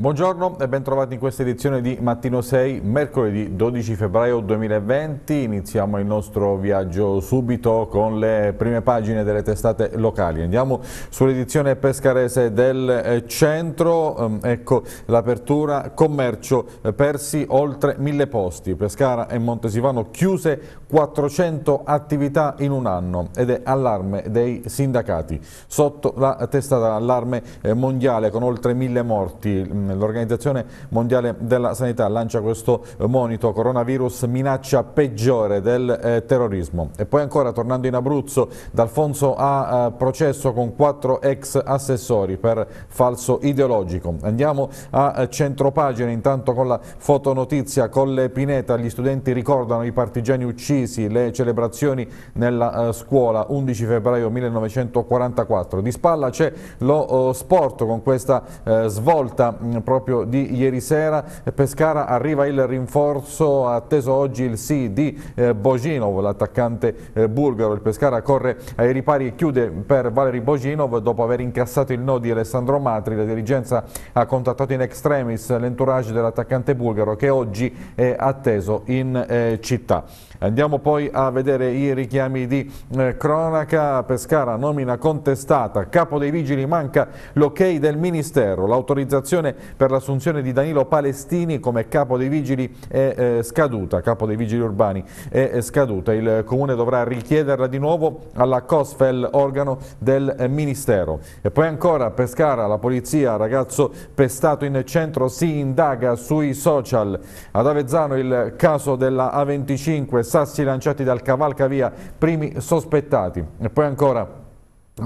Buongiorno e bentrovati in questa edizione di Mattino 6, mercoledì 12 febbraio 2020. Iniziamo il nostro viaggio subito con le prime pagine delle testate locali. Andiamo sull'edizione pescarese del eh, centro, ehm, ecco l'apertura commercio eh, persi oltre mille posti. Pescara e Montesivano chiuse 400 attività in un anno ed è allarme dei sindacati. Sotto la testa allarme eh, mondiale con oltre mille morti, mm, l'Organizzazione Mondiale della Sanità lancia questo eh, monito coronavirus minaccia peggiore del eh, terrorismo. E poi ancora tornando in Abruzzo, D'Alfonso ha processo con quattro ex assessori per falso ideologico. Andiamo a centropagina intanto con la fotonotizia Colle Pineta, gli studenti ricordano i partigiani uccisi Brindisi le celebrazioni nella eh, scuola 11 febbraio 1944. Di spalla c'è lo eh, sport con questa eh, svolta mm, proprio di ieri sera. Pescara arriva il rinforzo, ha atteso oggi il sì di Boginov, l'attaccante bulgaro. Il Pescara corre ai ripari e chiude per Valeri Boginov dopo aver incassato il no di Alessandro Matri. La dirigenza ha contattato in extremis l'entourage dell'attaccante bulgaro che oggi è atteso in città. Andiamo poi a vedere i richiami di eh, cronaca. Pescara nomina contestata, capo dei vigili manca l'ok del Ministero. L'autorizzazione per l'assunzione di Danilo Palestini come capo dei vigili è eh, scaduta, capo dei vigili urbani è, è eh, scaduta. Il Comune dovrà richiederla di nuovo alla COSFEL, organo del eh, Ministero. E poi ancora Pescara, la polizia, ragazzo pestato in centro, si indaga sui social. Ad Avezzano il caso della A25 sassi lanciati dal cavalcavia, primi sospettati. E poi ancora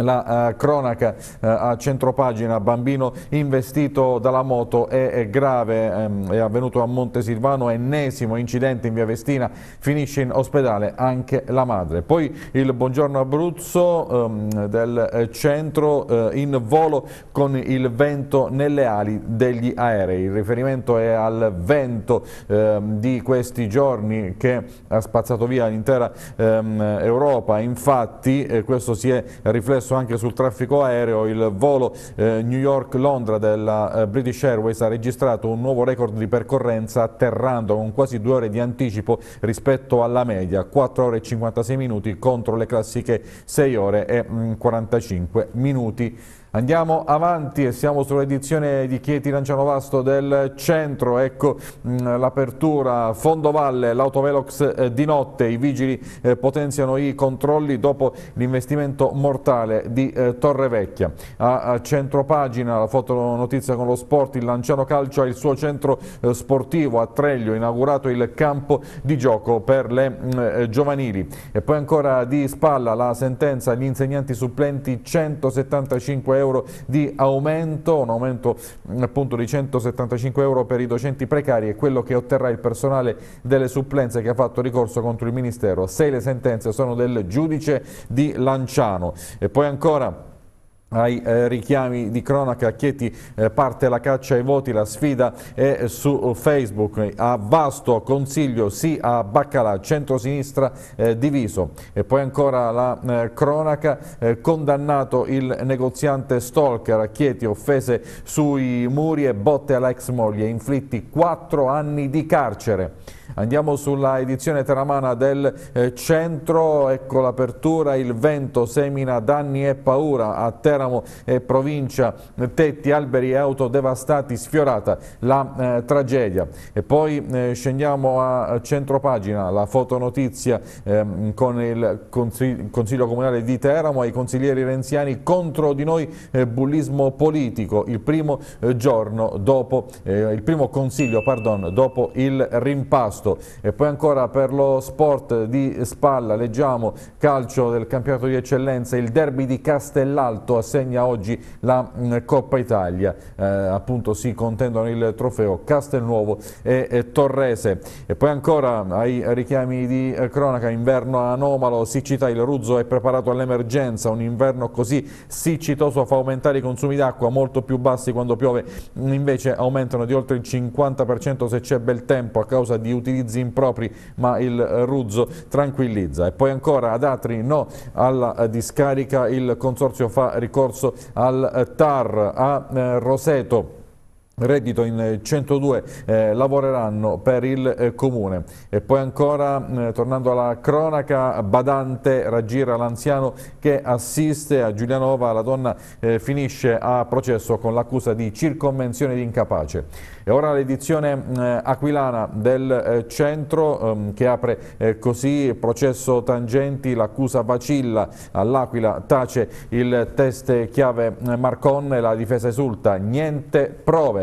la eh, cronaca eh, a centropagina, bambino investito dalla moto è, è grave, ehm, è avvenuto a Montesilvano, ennesimo incidente in via Vestina, finisce in ospedale anche la madre. Poi il buongiorno Abruzzo ehm, del eh, centro eh, in volo con il vento nelle ali degli aerei. Il riferimento è al vento ehm, di questi giorni che ha spazzato via l'intera ehm, Europa, infatti eh, questo si è riflesso successo anche sul traffico aereo, il volo eh, New York-Londra della eh, British Airways ha registrato un nuovo record di percorrenza atterrando con quasi due ore di anticipo rispetto alla media, 4 ore e 56 minuti contro le classiche 6 ore e mh, mm, 45 minuti. Andiamo avanti e siamo sull'edizione di Chieti Lanciano Vasto del centro, ecco mm, l'apertura Fondovalle, l'autovelox eh, di notte, i vigili eh, potenziano i controlli dopo l'investimento mortale di eh, Torrevecchia. A centro pagina la fotonotizia con lo sport, il Lanciano Calcio ha il suo centro sportivo a Treglio, inaugurato il campo di gioco per le mm, giovanili. E poi ancora di spalla la sentenza gli insegnanti supplenti 175 euro euro di aumento, un aumento mm, appunto di 175 euro per i docenti precari e quello che otterrà il personale delle supplenze che ha fatto ricorso contro il Ministero. Sei le sentenze sono del giudice di Lanciano. E poi ancora ai eh, richiami di cronaca. Chieti eh, parte la caccia ai voti, la sfida è su Facebook. A vasto consiglio sì a Baccalà, centrosinistra eh, diviso. E poi ancora la eh, cronaca, condannato il negoziante stalker a Chieti, offese sui muri e botte alla ex moglie, inflitti 4 anni di carcere. Andiamo sulla edizione teramana del eh, centro, ecco l'apertura, il vento semina danni e paura a terra Teramo e eh, provincia, eh, tetti, alberi e auto devastati, sfiorata la eh, tragedia. E poi eh, scendiamo a centro pagina, la fotonotizia eh, con il consiglio, consiglio Comunale di Teramo, ai consiglieri renziani contro di noi eh, bullismo politico, il primo giorno dopo, il primo consiglio pardon, dopo il rimpasto. E poi ancora per lo sport di Spalla leggiamo calcio del campionato di eccellenza, il derby di Castellalto a assegna oggi la mm, Coppa Italia, eh, appunto si contendono il trofeo Castelnuovo e, e Torrese. E poi ancora ai richiami di eh, cronaca, inverno anomalo, siccità, il Ruzzo è preparato all'emergenza, un inverno così siccitoso fa aumentare i consumi d'acqua molto più bassi quando piove, mm, invece aumentano di oltre il 50% se c'è bel tempo a causa di utilizzi impropri, ma il eh, Ruzzo tranquillizza. E poi ancora ad Atri no alla eh, discarica, il consorzio fa ricordare ricorso al TAR a eh, Roseto reddito in 102 eh, lavoreranno per il eh, comune e poi ancora eh, tornando alla cronaca Badante raggira l'anziano che assiste a Giulianova la donna eh, finisce a processo con l'accusa di circonvenzione di incapace e ora l'edizione mm, aquilana del eh, centro ehm, che apre eh, così processo tangenti l'accusa vacilla all'Aquila tace il test chiave Marconne la difesa esulta niente prove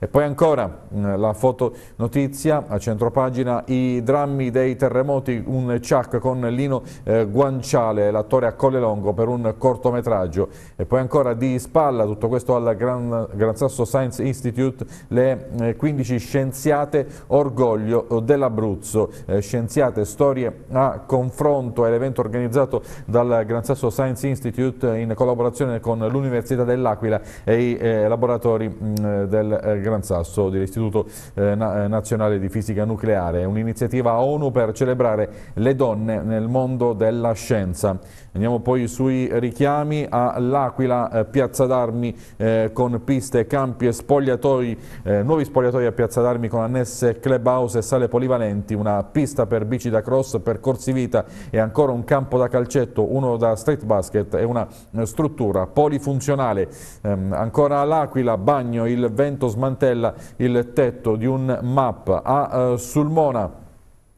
E poi ancora mm, la fotonotizia a centro pagina, i drammi dei terremoti, un ciak con Lino eh, Guanciale, l'attore a Colle Longo per un cortometraggio. E poi ancora di spalla, tutto questo al Gran, Gran Sasso Science Institute, le eh, 15 scienziate orgoglio dell'Abruzzo, eh, scienziate, storie a confronto è l'evento organizzato dal Gran Sasso Science Institute in collaborazione con l'Università dell'Aquila e i eh, laboratori mh, mm, del eh, Gran Sasso dell'Istituto eh, eh, Nazionale di Fisica Nucleare. un'iniziativa ONU per celebrare le donne nel mondo della scienza. Andiamo poi sui richiami all'Aquila, eh, Piazza d'Armi eh, con piste, campi e spogliatoi, eh, nuovi spogliatoi a Piazza d'Armi con annesse clubhouse e sale polivalenti, una pista per bici da cross, percorsi vita e ancora un campo da calcetto, uno da street basket e una struttura polifunzionale. Eh, ancora all'Aquila, bagno, il vento smantellato smantella il tetto di un MAP a eh, Sulmona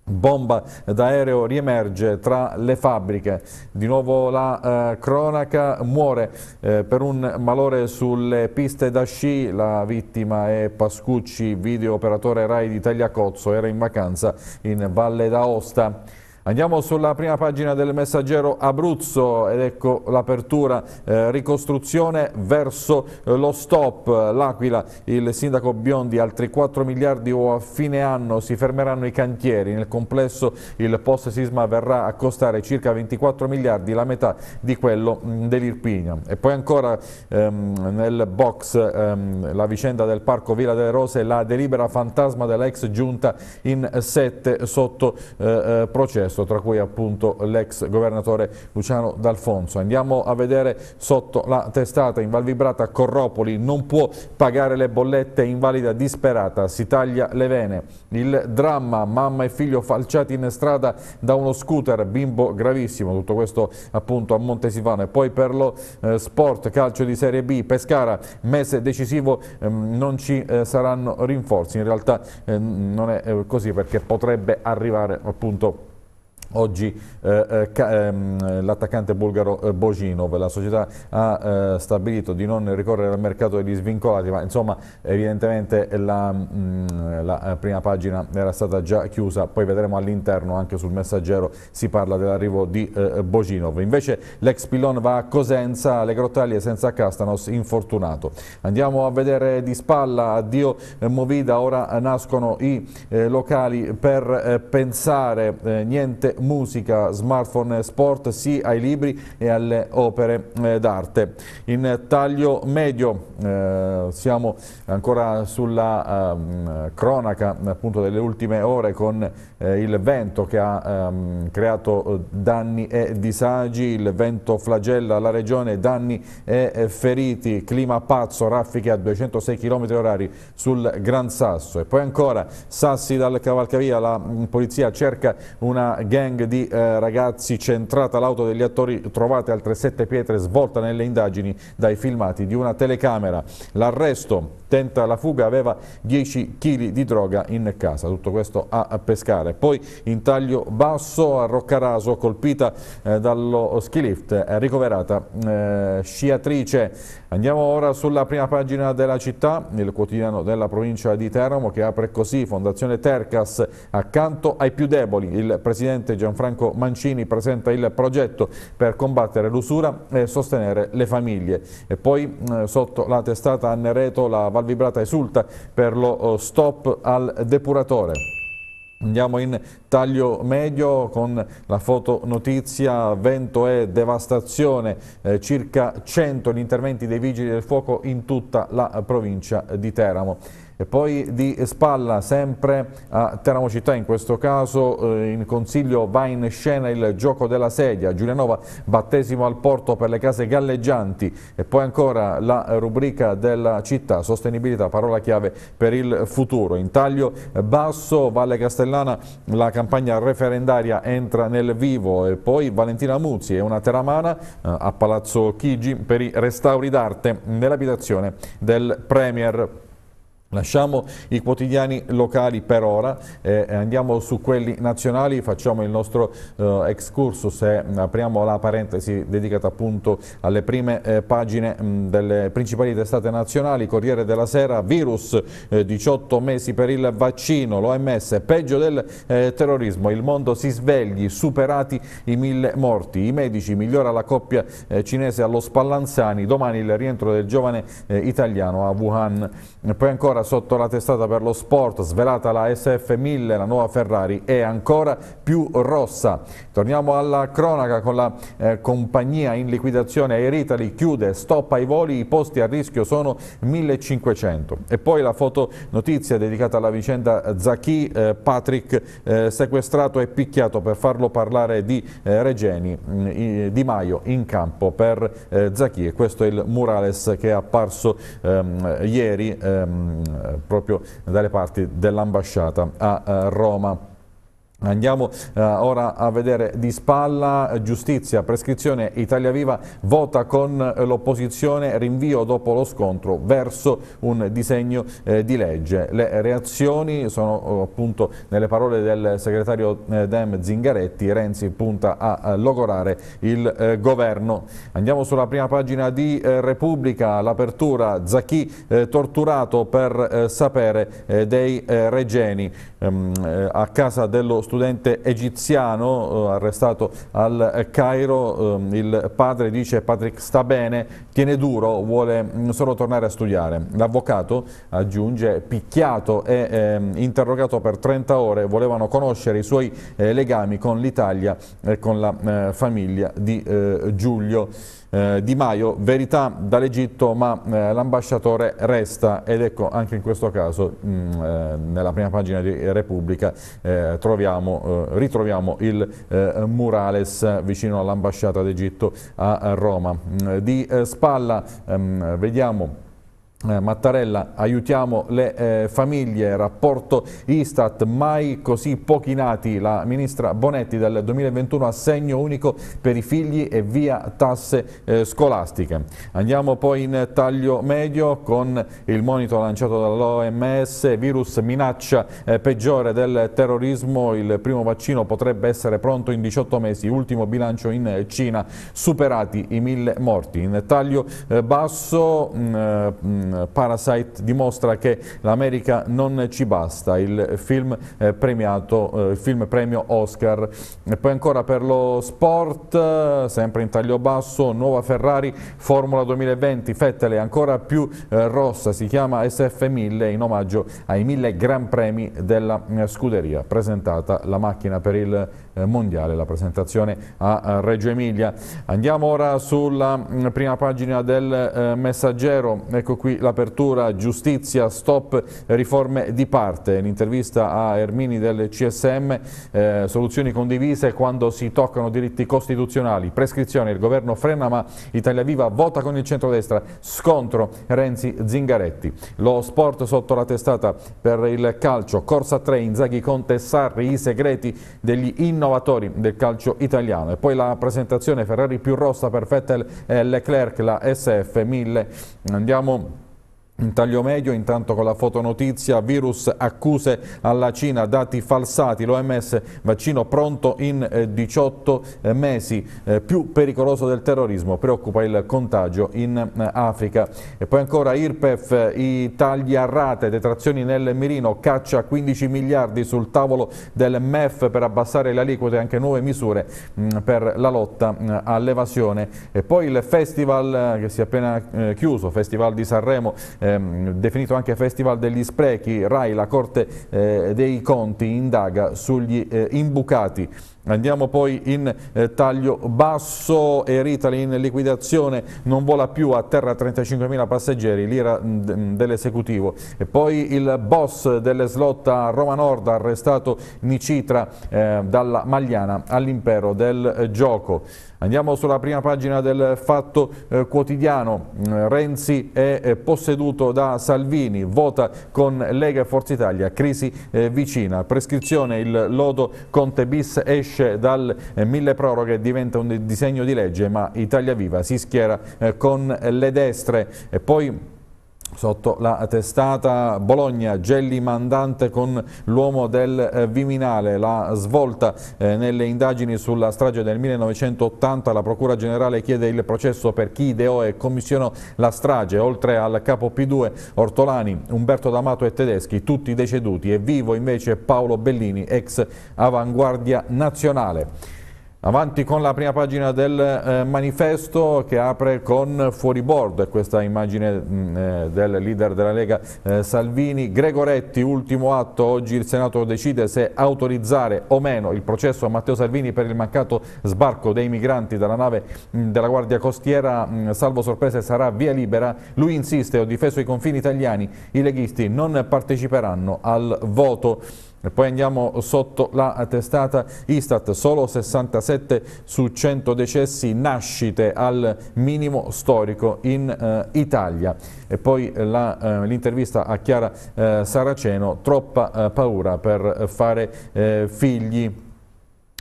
bomba d'aereo riemerge tra le fabbriche. Di nuovo la eh, cronaca muore eh, per un malore sulle piste da sci. La vittima è Pascucci, video operatore Rai di Tagliacozzo, era in vacanza in Valle d'Aosta. Andiamo sulla prima pagina del messaggero Abruzzo ed ecco l'apertura, eh, ricostruzione verso eh, lo stop. L'Aquila, il sindaco Biondi, altri 4 miliardi o a fine anno si fermeranno i cantieri. Nel complesso il post sisma verrà a costare circa 24 miliardi, la metà di quello mm, dell'Irpinia. E poi ancora ehm, nel box ehm, la vicenda del parco Villa delle Rose, la delibera fantasma della ex giunta in 7 sotto eh, eh processo processo, tra cui appunto l'ex governatore Luciano D'Alfonso. Andiamo a vedere sotto la testata in Val Vibrata Corropoli non può pagare le bollette invalida disperata, si taglia le vene. Il dramma, mamma e figlio falciati in strada da uno scooter, bimbo gravissimo, tutto questo appunto a Montesivano. E poi per lo eh, sport, calcio di Serie B, Pescara, mese decisivo, ehm, non ci eh, saranno rinforzi. In realtà eh, non è eh, così perché potrebbe arrivare appunto Oggi eh, eh ehm, l'attaccante bulgaro eh, Boginov, la società ha eh, stabilito di non ricorrere al mercato degli svincolati, ma insomma evidentemente la, mh, mm, la eh, prima pagina era stata già chiusa, poi vedremo all'interno anche sul messaggero si parla dell'arrivo di eh, Boginov. Invece l'ex Pilon va a Cosenza, le grottaglie senza Castanos, infortunato. Andiamo a vedere di spalla, addio Movida, ora nascono i locali per pensare, niente musica, smartphone, sport, sì ai libri e alle opere eh, d'arte. In taglio medio eh, siamo ancora sulla eh, cronaca appunto, delle ultime ore con eh, il vento che ha ehm, creato eh, danni e disagi, il vento flagella la regione, danni e eh, feriti, clima pazzo, raffiche a 206 km orari sul Gran Sasso e poi ancora Sassi dal Cavalcavia, la mm, polizia cerca una gang gang di eh, ragazzi centrata l'auto degli attori trovate altre sette pietre svolta nelle indagini dai filmati di una telecamera. L'arresto tenta la fuga, aveva 10 kg di droga in casa, tutto questo a pescare. Poi in taglio basso a Roccaraso, colpita eh, dallo ski lift, eh, ricoverata eh, sciatrice. Andiamo ora sulla prima pagina della città, il quotidiano della provincia di Teramo che apre così Fondazione Tercas accanto ai più deboli. Il presidente Gianfranco Mancini presenta il progetto per combattere l'usura e sostenere le famiglie. E poi eh, sotto la testata Annereto la valutazione Valvibrata esulta per lo eh, stop al depuratore. Andiamo in taglio medio con la fotonotizia vento e devastazione, eh, circa 100 gli interventi dei vigili del fuoco in tutta la provincia di Teramo. E poi di spalla, sempre a Teramo Città, in questo caso eh, in consiglio va in scena il gioco della sedia, Giulianova battesimo al porto per le case galleggianti e poi ancora la rubrica della città, sostenibilità, parola chiave per il futuro. In taglio basso, Valle Castellana, la campagna referendaria entra nel vivo e poi Valentina Muzzi è una teramana eh, a Palazzo Chigi per i restauri d'arte nell'abitazione del Premier. Lasciamo i quotidiani locali per ora eh, andiamo su quelli nazionali, facciamo il nostro eh, excursus e apriamo la parentesi dedicata appunto alle prime eh, pagine mh, mm, delle principali testate nazionali, Corriere della Sera, virus, 18 eh, mesi per il vaccino, l'OMS, peggio del eh, terrorismo, il mondo si svegli, superati i mille morti, i medici, migliora la coppia eh, cinese allo Spallanzani, domani il rientro del giovane italiano a Wuhan, poi ancora ancora sotto la testata per lo sport, svelata la SF1000, la nuova Ferrari è ancora più rossa. Torniamo alla cronaca con la eh, compagnia in liquidazione Air Italy, chiude, stoppa i voli, i posti a rischio sono 1500. E poi la fotonotizia dedicata alla vicenda Zachi, eh, Patrick eh, sequestrato e picchiato per farlo parlare di eh, Regeni, mm, Di Maio in campo per eh, Zachi e questo è il murales che è apparso ehm, ieri ehm, eh, proprio dalle parti dell'ambasciata a eh, Roma. Andiamo eh, ora a vedere di spalla, eh, giustizia, prescrizione, Italia Viva vota con eh, l'opposizione, rinvio dopo lo scontro verso un disegno eh, di legge. Le reazioni sono eh, appunto nelle parole del segretario eh, Dem Zingaretti, Renzi punta a, a logorare il governo. Andiamo sulla prima pagina di Repubblica, l'apertura, Zacchi torturato per sapere dei regeni. Ehm, eh, a casa dello studente egiziano eh, arrestato al Cairo, ehm, il padre dice Patrick sta bene, tiene duro, vuole mm, solo tornare a studiare. L'avvocato aggiunge picchiato e ehm, interrogato per 30 ore, volevano conoscere i suoi eh, legami con l'Italia e con la famiglia di Giulio eh, Di Maio, verità dall'Egitto ma eh, l'ambasciatore resta ed ecco anche in questo caso mh, mm, eh, nella prima pagina di Repubblica eh, troviamo, eh, ritroviamo il eh, murales vicino all'ambasciata d'Egitto a Roma. Mm, di spalla ehm, vediamo eh, Mattarella, aiutiamo le eh, famiglie, rapporto Istat, mai così pochi nati, la ministra Bonetti dal 2021 assegno unico per i figli e via tasse eh, scolastiche. Andiamo poi in taglio medio con il monito lanciato dall'OMS, virus minaccia eh, peggiore del terrorismo, il primo vaccino potrebbe essere pronto in 18 mesi, ultimo bilancio in Cina, superati i mille morti. In taglio eh, basso... Mh, mm, eh, mh, mm, Parasite dimostra che l'America non ci basta, il film eh, premiato, eh, il film premio Oscar. E poi ancora per lo sport, eh, sempre in taglio basso, nuova Ferrari Formula 2020, Fettel è ancora più rossa, si chiama SF1000 in omaggio ai 1000 Gran Premi della scuderia. Presentata la macchina per il eh, mondiale, la presentazione a Reggio Emilia. Andiamo ora sulla mm, prima pagina del eh, Messaggero, ecco qui l'apertura, giustizia, stop, riforme di parte, l'intervista a Ermini del CSM, eh, soluzioni condivise quando si toccano diritti costituzionali, prescrizione, il governo frena ma Italia Viva vota con il centrodestra, scontro Renzi-Zingaretti. Lo sport sotto la testata per il calcio, corsa 3, Inzaghi, Conte, Sarri, i segreti degli innovati innovatori del calcio italiano. E poi la presentazione Ferrari più rossa per Vettel e Leclerc, la SF1000. Andiamo in taglio medio, intanto con la fotonotizia, virus accuse alla Cina, dati falsati, l'OMS, vaccino pronto in 18 eh, eh, mesi, eh, più pericoloso del terrorismo, preoccupa il contagio in Africa. E poi ancora IRPEF, i tagli a rate, detrazioni nel mirino, caccia 15 miliardi sul tavolo del MEF per abbassare le aliquote, e anche nuove misure mm, per la lotta all'evasione. E poi il festival che si è appena chiuso, Festival di Sanremo, ehm, definito anche Festival degli Sprechi, RAI, la Corte eh, dei Conti indaga sugli eh, imbucati. Andiamo poi in eh, taglio basso, Air in liquidazione, non vola più a terra 35.000 passeggeri, l'ira mm, mm, dell'esecutivo. E poi il boss delle slot a Roma Nord, arrestato Nicitra eh, dalla Magliana all'impero del eh, gioco. Andiamo sulla prima pagina del Fatto eh, Quotidiano. Mm, Renzi è eh, posseduto da Salvini, vota con Lega e Forza Italia, crisi eh, vicina. Prescrizione il lodo Conte bis esce dal eh, mille proroghe e diventa un disegno di legge, ma Italia Viva si schiera eh, con le destre. E poi sotto la testata Bologna, Gelli mandante con l'uomo del eh, Viminale, la svolta eh, nelle indagini sulla strage del 1980, la Procura Generale chiede il processo per chi ideò e commissionò la strage, oltre al capo P2 Ortolani, Umberto D'Amato e Tedeschi, tutti deceduti e vivo invece Paolo Bellini, ex avanguardia nazionale. Avanti con la prima pagina del eh, manifesto che apre con fuoribordo, questa immagine mh, mm, eh, del leader della Lega eh, Salvini. Gregoretti, ultimo atto, oggi il Senato decide se autorizzare o meno il processo a Matteo Salvini per il mancato sbarco dei migranti dalla nave mh, mm, della Guardia Costiera, mh, mm, salvo sorprese sarà via libera. Lui insiste, ho difeso i confini italiani, i leghisti non parteciperanno al voto. E poi andiamo sotto la testata Istat, solo 67 su 100 decessi nascite al minimo storico in eh, Italia. E poi eh, eh, l'intervista eh, a Chiara eh, Saraceno, troppa eh, paura per fare figli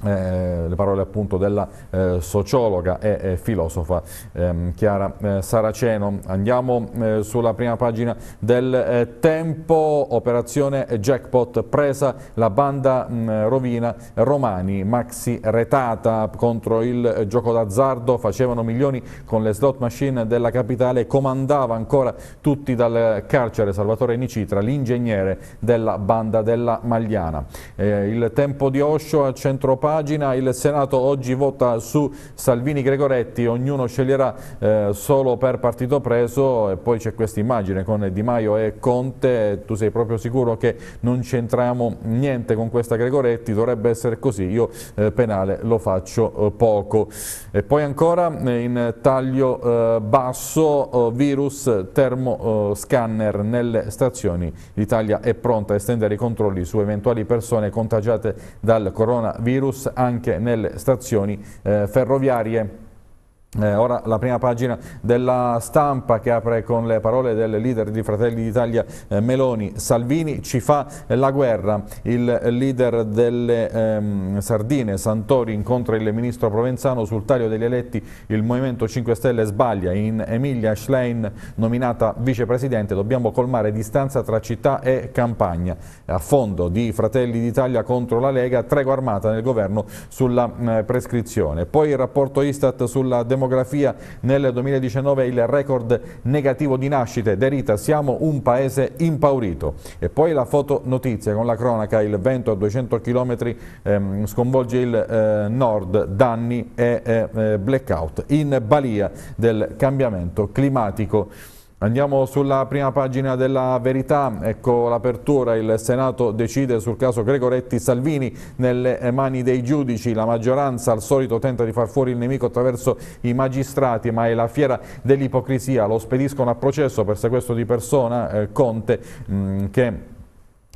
eh, le parole appunto della eh, sociologa e eh, filosofa ehm, Chiara eh, Saraceno. Andiamo eh, sulla prima pagina del eh, tempo, operazione jackpot presa, la banda mh, mm, rovina Romani, maxi retata contro il gioco d'azzardo, facevano milioni con le slot machine della capitale, comandava ancora tutti dal carcere Salvatore Nicitra, l'ingegnere della banda della Magliana. il tempo di Osho a centro pagina, il Senato oggi vota su Salvini Gregoretti, ognuno sceglierà eh, solo per partito preso e poi c'è questa immagine con Di Maio e Conte, tu sei proprio sicuro che non c'entriamo niente con questa Gregoretti, dovrebbe essere così, io eh, penale lo faccio eh, poco. E poi ancora eh, in taglio eh, basso eh, virus termoscanner nelle stazioni, l'Italia è pronta a estendere i controlli su eventuali persone contagiate dal coronavirus autobus anche nelle stazioni eh, ferroviarie. Eh, ora la prima pagina della stampa che apre con le parole del leader di Fratelli d'Italia eh, Meloni. Salvini ci fa la guerra. Il leader delle ehm, Sardine, Santori, incontra il ministro Provenzano sul taglio degli eletti. Il Movimento 5 Stelle sbaglia. In Emilia Schlein, nominata vicepresidente, dobbiamo colmare distanza tra città e campagna. A fondo di Fratelli d'Italia contro la Lega, tregua armata nel governo sulla eh, prescrizione. Poi il rapporto Istat sulla democrazia demografia nel 2019 il record negativo di nascite. Derita, siamo un paese impaurito. E poi la fotonotizia con la cronaca, il vento a 200 km ehm, sconvolge il eh, nord, danni e eh, eh blackout in balia del cambiamento climatico. Andiamo sulla prima pagina della verità, ecco l'apertura, il Senato decide sul caso Gregoretti-Salvini nelle mani dei giudici, la maggioranza al solito tenta di far fuori il nemico attraverso i magistrati ma è la fiera dell'ipocrisia, lo spediscono a processo per sequestro di persona, eh, Conte, mh, mm, che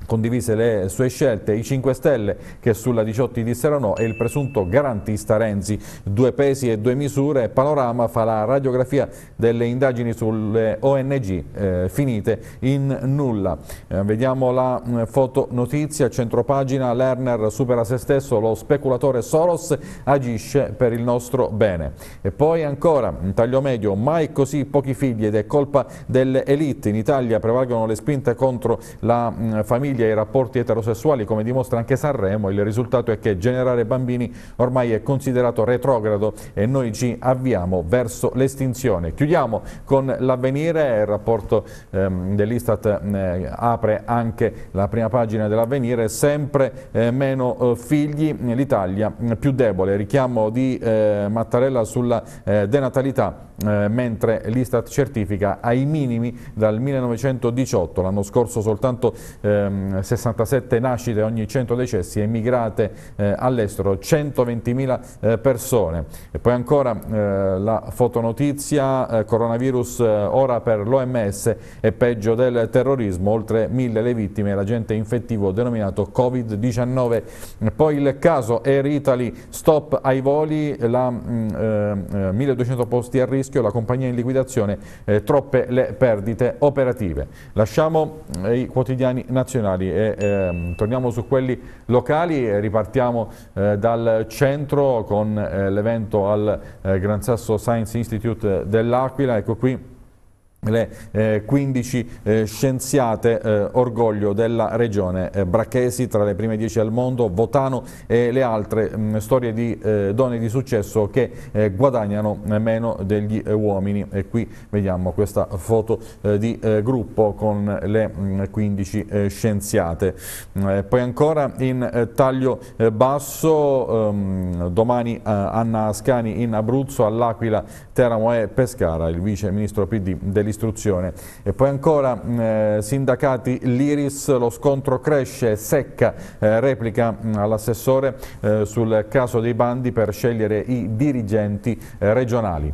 condivise le sue scelte, i 5 Stelle che sulla 18 dissero no e il presunto garantista Renzi, due pesi e due misure, Panorama fa la radiografia delle indagini sulle ONG eh, finite in nulla. Eh, vediamo la mh, mm, fotonotizia, centropagina, Lerner supera se stesso, lo speculatore Soros agisce per il nostro bene. E poi ancora, un taglio medio, mai così pochi figli ed è colpa delle elite, in Italia prevalgono le spinte contro la mh, mm, famiglia famiglie e i rapporti eterosessuali, come dimostra anche Sanremo, il risultato è che generare bambini ormai è considerato retrogrado e noi ci avviamo verso l'estinzione. Chiudiamo con l'avvenire, il rapporto ehm, dell'Istat eh, apre anche la prima pagina dell'avvenire, sempre eh, meno eh, figli, l'Italia più debole, richiamo di eh, Mattarella sulla eh, denatalità eh, mentre l'Istat certifica ai minimi dal 1918, l'anno scorso soltanto ehm, 67 nascite ogni 100 decessi, emigrate eh, all'estero 120.000 eh, persone. E poi ancora eh, la fotonotizia, eh, coronavirus ora per l'OMS è peggio del terrorismo, oltre mille le vittime, l'agente infettivo denominato Covid-19. Poi il caso Air Italy, stop ai voli, la, mh, mm, 1200 posti a rischio rischio, la compagnia in liquidazione, eh, troppe le perdite operative. Lasciamo eh, i quotidiani nazionali e eh, torniamo su quelli locali, ripartiamo eh, dal centro con eh, l'evento al eh, Gran Sasso Science Institute dell'Aquila, ecco qui le eh, 15 eh, scienziate eh, orgoglio della regione eh, Bracchesi, tra le prime 10 al mondo, Votano e le altre mh, mm, storie di eh, donne di successo che eh, guadagnano meno degli uomini e qui vediamo questa foto di gruppo con le mh, mm, 15 scienziate. Mm, poi ancora in taglio basso ehm, domani Anna Ascani in Abruzzo, all'Aquila, Teramo e Pescara, il vice ministro PD dell'Istituto dell'istruzione. E poi ancora mm, eh, sindacati l'Iris, lo scontro cresce, secca eh, replica mm, all'assessore eh, sul caso dei bandi per scegliere i dirigenti eh, regionali.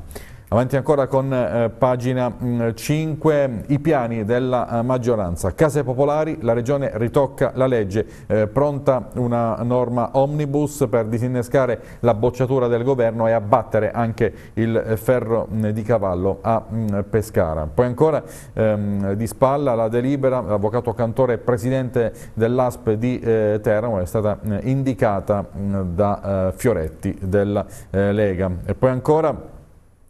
Avanti ancora con eh, pagina mh, mm, 5, i piani della eh, maggioranza. Case popolari, la Regione ritocca la legge, eh, pronta una norma omnibus per disinnescare la bocciatura del governo e abbattere anche il eh, ferro mh, mm, di cavallo a mh, mm, Pescara. Poi ancora ehm, di spalla la delibera, l'avvocato Cantore presidente dell'ASP di eh, Teramo è stata eh, indicata da Fioretti della Lega. E poi ancora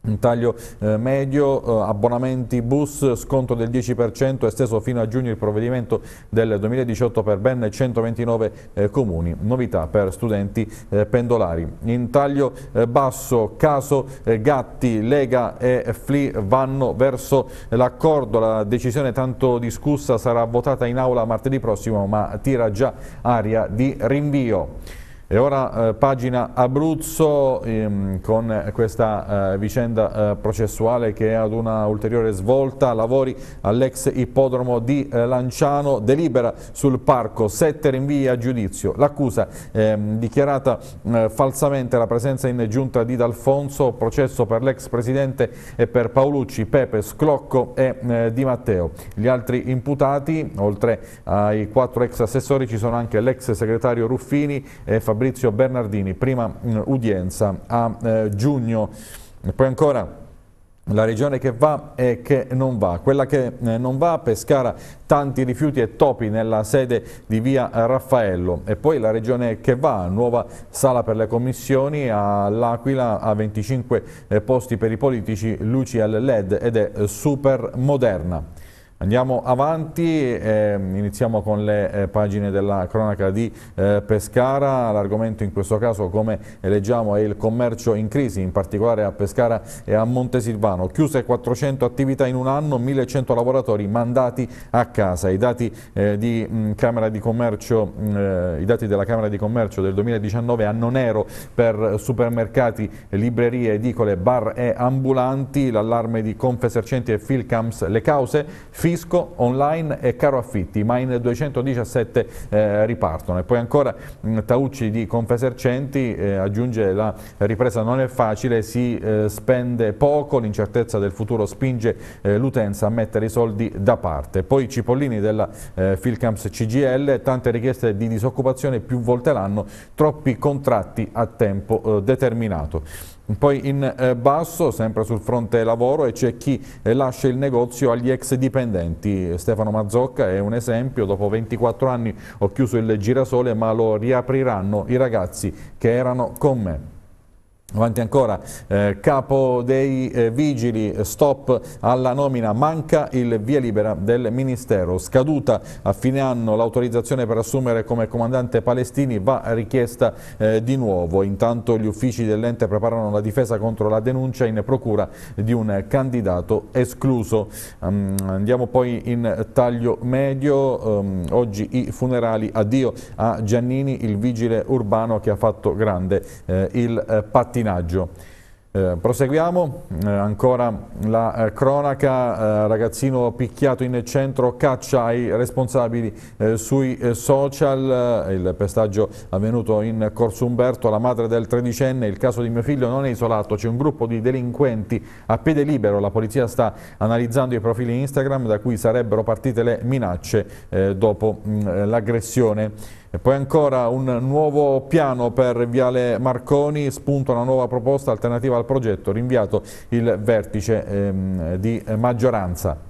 un taglio eh, medio, eh, abbonamenti bus, sconto del 10% esteso fino a giugno il provvedimento del 2018 per ben 129 eh, comuni, novità per studenti eh, pendolari. In taglio eh, basso, caso eh, Gatti, Lega e Fli vanno verso l'accordo, la decisione tanto discussa sarà votata in aula martedì prossimo ma tira già aria di rinvio. E ora eh, pagina Abruzzo ehm, con questa eh, vicenda eh, processuale che è ad una ulteriore svolta, lavori all'ex ippodromo di eh, Lanciano, delibera sul parco, sette rinvii a giudizio, l'accusa ehm, dichiarata eh, falsamente la presenza in giunta di D'Alfonso, processo per l'ex presidente e per Paolucci, Pepe, Sclocco e eh, Di Matteo. Gli altri imputati, oltre ai quattro ex assessori, ci sono anche l'ex segretario Ruffini e Fabrizio Fabrizio Bernardini, prima mh, udienza a eh, giugno, e poi ancora la regione che va e che non va. Quella che eh, non va, Pescara, tanti rifiuti e topi nella sede di via Raffaello. E poi la regione che va, nuova sala per le commissioni all'Aquila a 25 eh, posti per i politici, luci al led ed è eh, super moderna. Andiamo avanti, eh, iniziamo con le eh, pagine della cronaca di eh, Pescara, l'argomento in questo caso come leggiamo è il commercio in crisi, in particolare a Pescara e a Montesilvano, chiuse 400 attività in un anno, 1100 lavoratori mandati a casa, i dati, eh, di, mh, mm, di commercio, mh, mm, eh, i dati della Camera di Commercio del 2019 hanno nero per supermercati, librerie, edicole, bar e ambulanti, l'allarme di Confesercenti e Filcams, le cause, fisco, online e caro affitti, ma in 217 eh, ripartono. E poi ancora mh, mm, Taucci di Confesercenti eh, aggiunge la ripresa non è facile, si eh, spende poco, l'incertezza del futuro spinge eh, l'utenza a mettere i soldi da parte. Poi Cipollini della Filcamps eh, CGL, tante richieste di disoccupazione più volte l'anno, troppi contratti a tempo eh, determinato. Poi in eh, basso, sempre sul fronte lavoro, e c'è chi eh, lascia il negozio agli ex dipendenti. Stefano Mazzocca è un esempio, dopo 24 anni ho chiuso il girasole ma lo riapriranno i ragazzi che erano con me. Avanti ancora, eh, capo dei eh, vigili, stop alla nomina, manca il via libera del Ministero. Scaduta a fine anno l'autorizzazione per assumere come comandante Palestini va richiesta eh, di nuovo. Intanto gli uffici dell'ente preparano la difesa contro la denuncia in procura di un candidato escluso. Um, andiamo poi in taglio medio, um, oggi i funerali, addio a Giannini, il vigile urbano che ha fatto grande eh, il eh, pattinato pattinaggio. Eh, proseguiamo, eh, ancora la eh, cronaca, eh, ragazzino picchiato in centro, caccia ai responsabili eh, sui eh, social, il pestaggio avvenuto in Corso Umberto, la madre del tredicenne, il caso di mio figlio non è isolato, c'è un gruppo di delinquenti a piede libero, la polizia sta analizzando i profili Instagram da cui sarebbero partite le minacce dopo l'aggressione. E poi ancora un nuovo piano per Viale Marconi, spunto una nuova proposta alternativa al progetto, rinviato il vertice ehm, di maggioranza.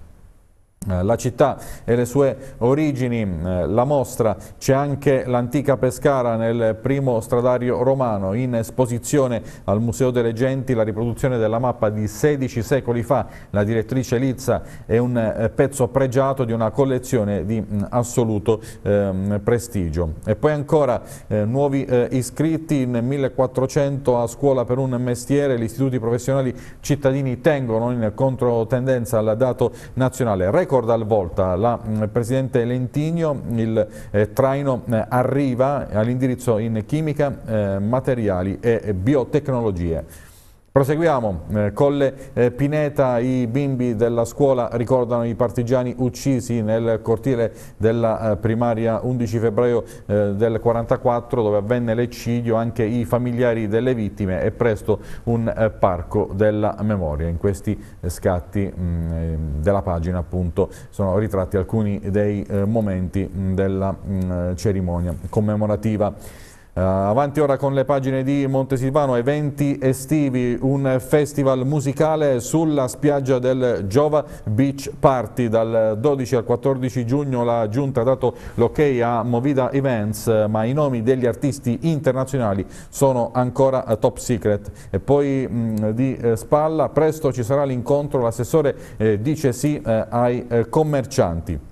Eh, la città e le sue origini, eh, la mostra, c'è anche l'antica Pescara nel primo stradario romano, in esposizione al Museo delle Genti la riproduzione della mappa di 16 secoli fa, la direttrice Lizza è un eh, pezzo pregiato di una collezione di mm, assoluto eh, prestigio. E poi ancora eh, nuovi eh, iscritti in 1400 a scuola per un mestiere, gli istituti professionali cittadini tengono in controtendenza al dato nazionale record al volta, la mm, Presidente Lentigno, il eh, traino eh, arriva all'indirizzo in chimica, eh, materiali e biotecnologie. Proseguiamo, eh, Colle eh, Pineta, i bimbi della scuola ricordano i partigiani uccisi nel cortile della eh, primaria 11 febbraio eh, del 44 dove avvenne l'eccidio, anche i familiari delle vittime e presto un eh, parco della memoria. In questi eh, scatti mh, mm, della pagina appunto sono ritratti alcuni dei momenti mh, mm, della mh, mm, cerimonia commemorativa. Uh, avanti ora con le pagine di Montesilvano, eventi estivi, un festival musicale sulla spiaggia del Giova Beach Party. Dal 12 al 14 giugno la Giunta ha dato l'ok a Movida Events, ma i nomi degli artisti internazionali sono ancora top secret. E poi mh, mm, di eh, spalla, presto ci sarà l'incontro, l'assessore eh, dice sì eh, ai eh, commercianti.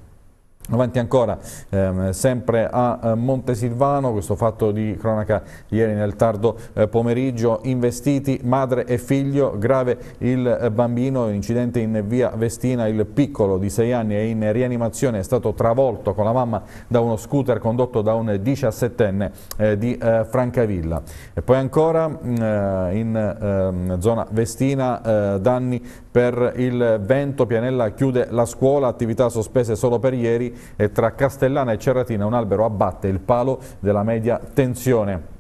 Avanti ancora, ehm, sempre a eh, Montesilvano, questo fatto di cronaca ieri nel tardo eh, pomeriggio, investiti madre e figlio, grave il eh, bambino, incidente in via Vestina, il piccolo di 6 anni è in rianimazione, è stato travolto con la mamma da uno scooter condotto da un 17enne eh, di eh, Francavilla. E poi ancora mh, mm, eh, in ehm, zona Vestina, danni per il vento, Pianella chiude la scuola, attività sospese solo per ieri, tra Castellana e Cerratina un albero abbatte il palo della media tensione.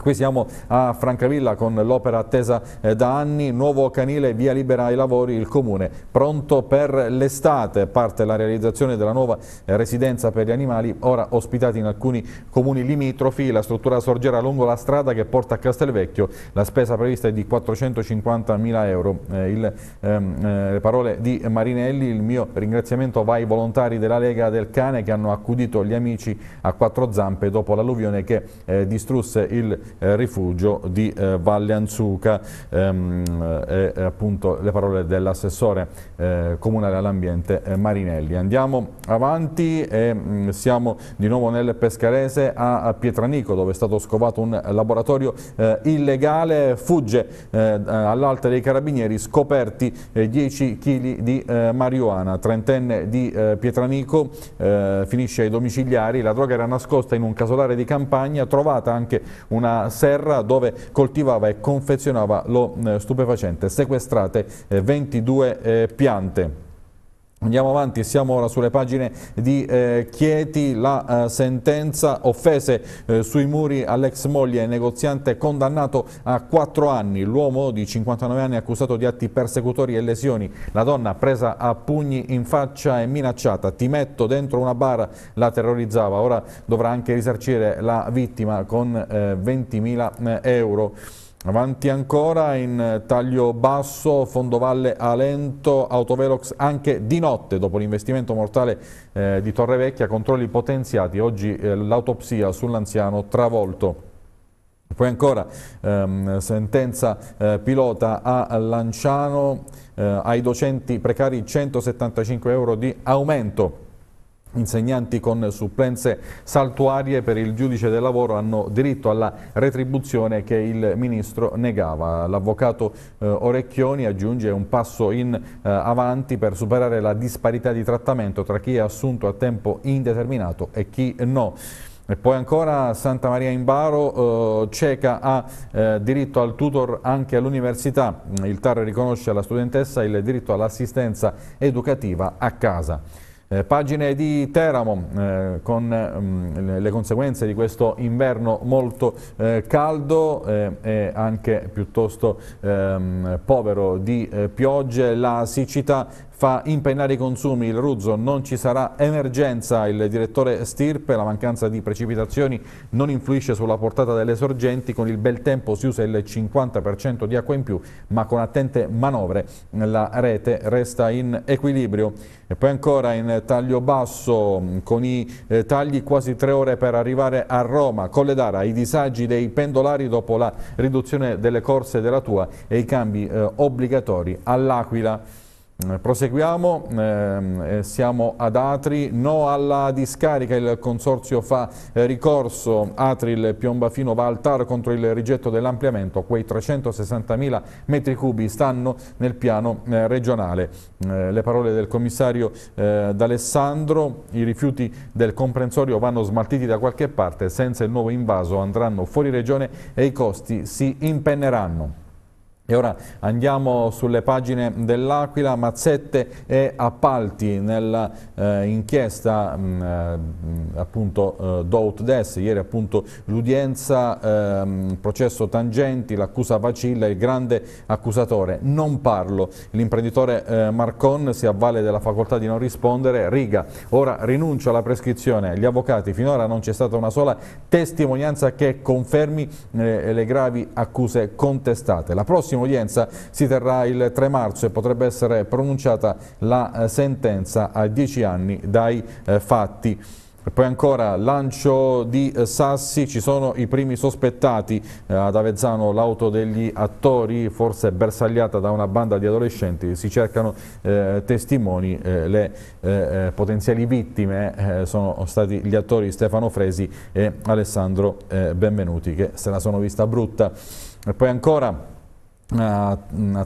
Qui siamo a Francavilla con l'opera attesa eh, da anni, nuovo canile via libera ai lavori, il comune pronto per l'estate, parte la realizzazione della nuova eh, residenza per gli animali, ora ospitati in alcuni comuni limitrofi, la struttura sorgerà lungo la strada che porta a Castelvecchio, la spesa prevista è di 450 mila euro, eh, il, ehm, le parole di Marinelli, il mio ringraziamento va ai volontari della Lega del Cane che hanno accudito gli amici a quattro zampe dopo l'alluvione che eh, distrusse il eh, rifugio di eh, Valle Anzuca, ehm, eh, appunto le parole dell'assessore eh, comunale all'ambiente eh, Marinelli. Andiamo avanti e mh, mm, siamo di nuovo nel Pescarese a, a Pietranico dove è stato scovato un laboratorio eh, illegale, fugge all'alta dei carabinieri scoperti 10 kg di marijuana, trentenne di Pietranico finisce ai domiciliari, la droga era nascosta in un casolare di campagna, trovata anche una serra dove coltivava e confezionava lo eh, stupefacente, sequestrate 22 eh, eh, piante. Andiamo avanti, siamo ora sulle pagine di eh, Chieti, la eh, sentenza offese eh, sui muri all'ex moglie negoziante condannato a 4 anni, l'uomo di 59 anni accusato di atti persecutori e lesioni, la donna presa a pugni in faccia e minacciata, ti metto dentro una bara, la terrorizzava, ora dovrà anche risarcire la vittima con 20.000 eh, eh, euro. Avanti ancora in eh, taglio basso, fondovalle a lento, autovelox anche di notte dopo l'investimento mortale eh, di Torrevecchia, controlli potenziati, oggi eh, l'autopsia sull'anziano travolto. Poi ancora ehm, sentenza eh, pilota a Lanciano, eh, ai docenti precari 175 euro di aumento. Insegnanti con supplenze saltuarie per il giudice del lavoro hanno diritto alla retribuzione che il ministro negava. L'avvocato eh, Orecchioni aggiunge un passo in eh, avanti per superare la disparità di trattamento tra chi è assunto a tempo indeterminato e chi no. E poi ancora Santa Maria in Baro, eh, cieca ha eh, diritto al tutor anche all'università. Il TAR riconosce alla studentessa il diritto all'assistenza educativa a casa. Eh, pagine di Teramo eh, con mh, mm, le conseguenze di questo inverno molto eh, caldo eh, e anche piuttosto ehm, povero di eh, piogge, la siccità fa impennare i consumi, il Ruzzo non ci sarà emergenza, il direttore Stirpe, la mancanza di precipitazioni non influisce sulla portata delle sorgenti, con il bel tempo si usa il 50% di acqua in più, ma con attente manovre la rete resta in equilibrio. E poi ancora in taglio basso, con i eh, tagli quasi tre ore per arrivare a Roma, Colledara, i disagi dei pendolari dopo la riduzione delle corse della Tua e i cambi eh, obbligatori all'Aquila. Eh, proseguiamo, ehm, eh, siamo ad Atri, no alla discarica, il consorzio fa eh, Atri il Piombafino va al TAR contro il rigetto dell'ampliamento, quei 360.000 metri cubi stanno nel piano eh, regionale. Eh, le parole del commissario eh, D'Alessandro, i rifiuti del comprensorio vanno smaltiti da qualche parte, senza il nuovo invaso andranno fuori regione e i costi si impenneranno. E ora andiamo sulle pagine dell'Aquila, mazzette e appalti nell'inchiesta eh, mm, eh, appunto eh, Dout Des, ieri appunto l'udienza, eh, processo Tangenti, l'accusa Vacilla, il grande accusatore, non parlo, l'imprenditore eh, Marcon si avvale della facoltà di non rispondere, riga, ora rinuncia alla prescrizione, gli avvocati, finora non c'è stata una sola testimonianza che confermi eh, le gravi accuse contestate. La prossima udienza si terrà il 3 marzo e potrebbe essere pronunciata la eh, sentenza a 10 anni dai eh, fatti. poi ancora lancio di eh, Sassi, ci sono i primi sospettati ad Avezzano, l'auto degli attori forse bersagliata da una banda di adolescenti, si cercano eh, testimoni, le potenziali vittime sono stati gli attori Stefano Fresi e Alessandro Benvenuti che se la sono vista brutta. E poi ancora a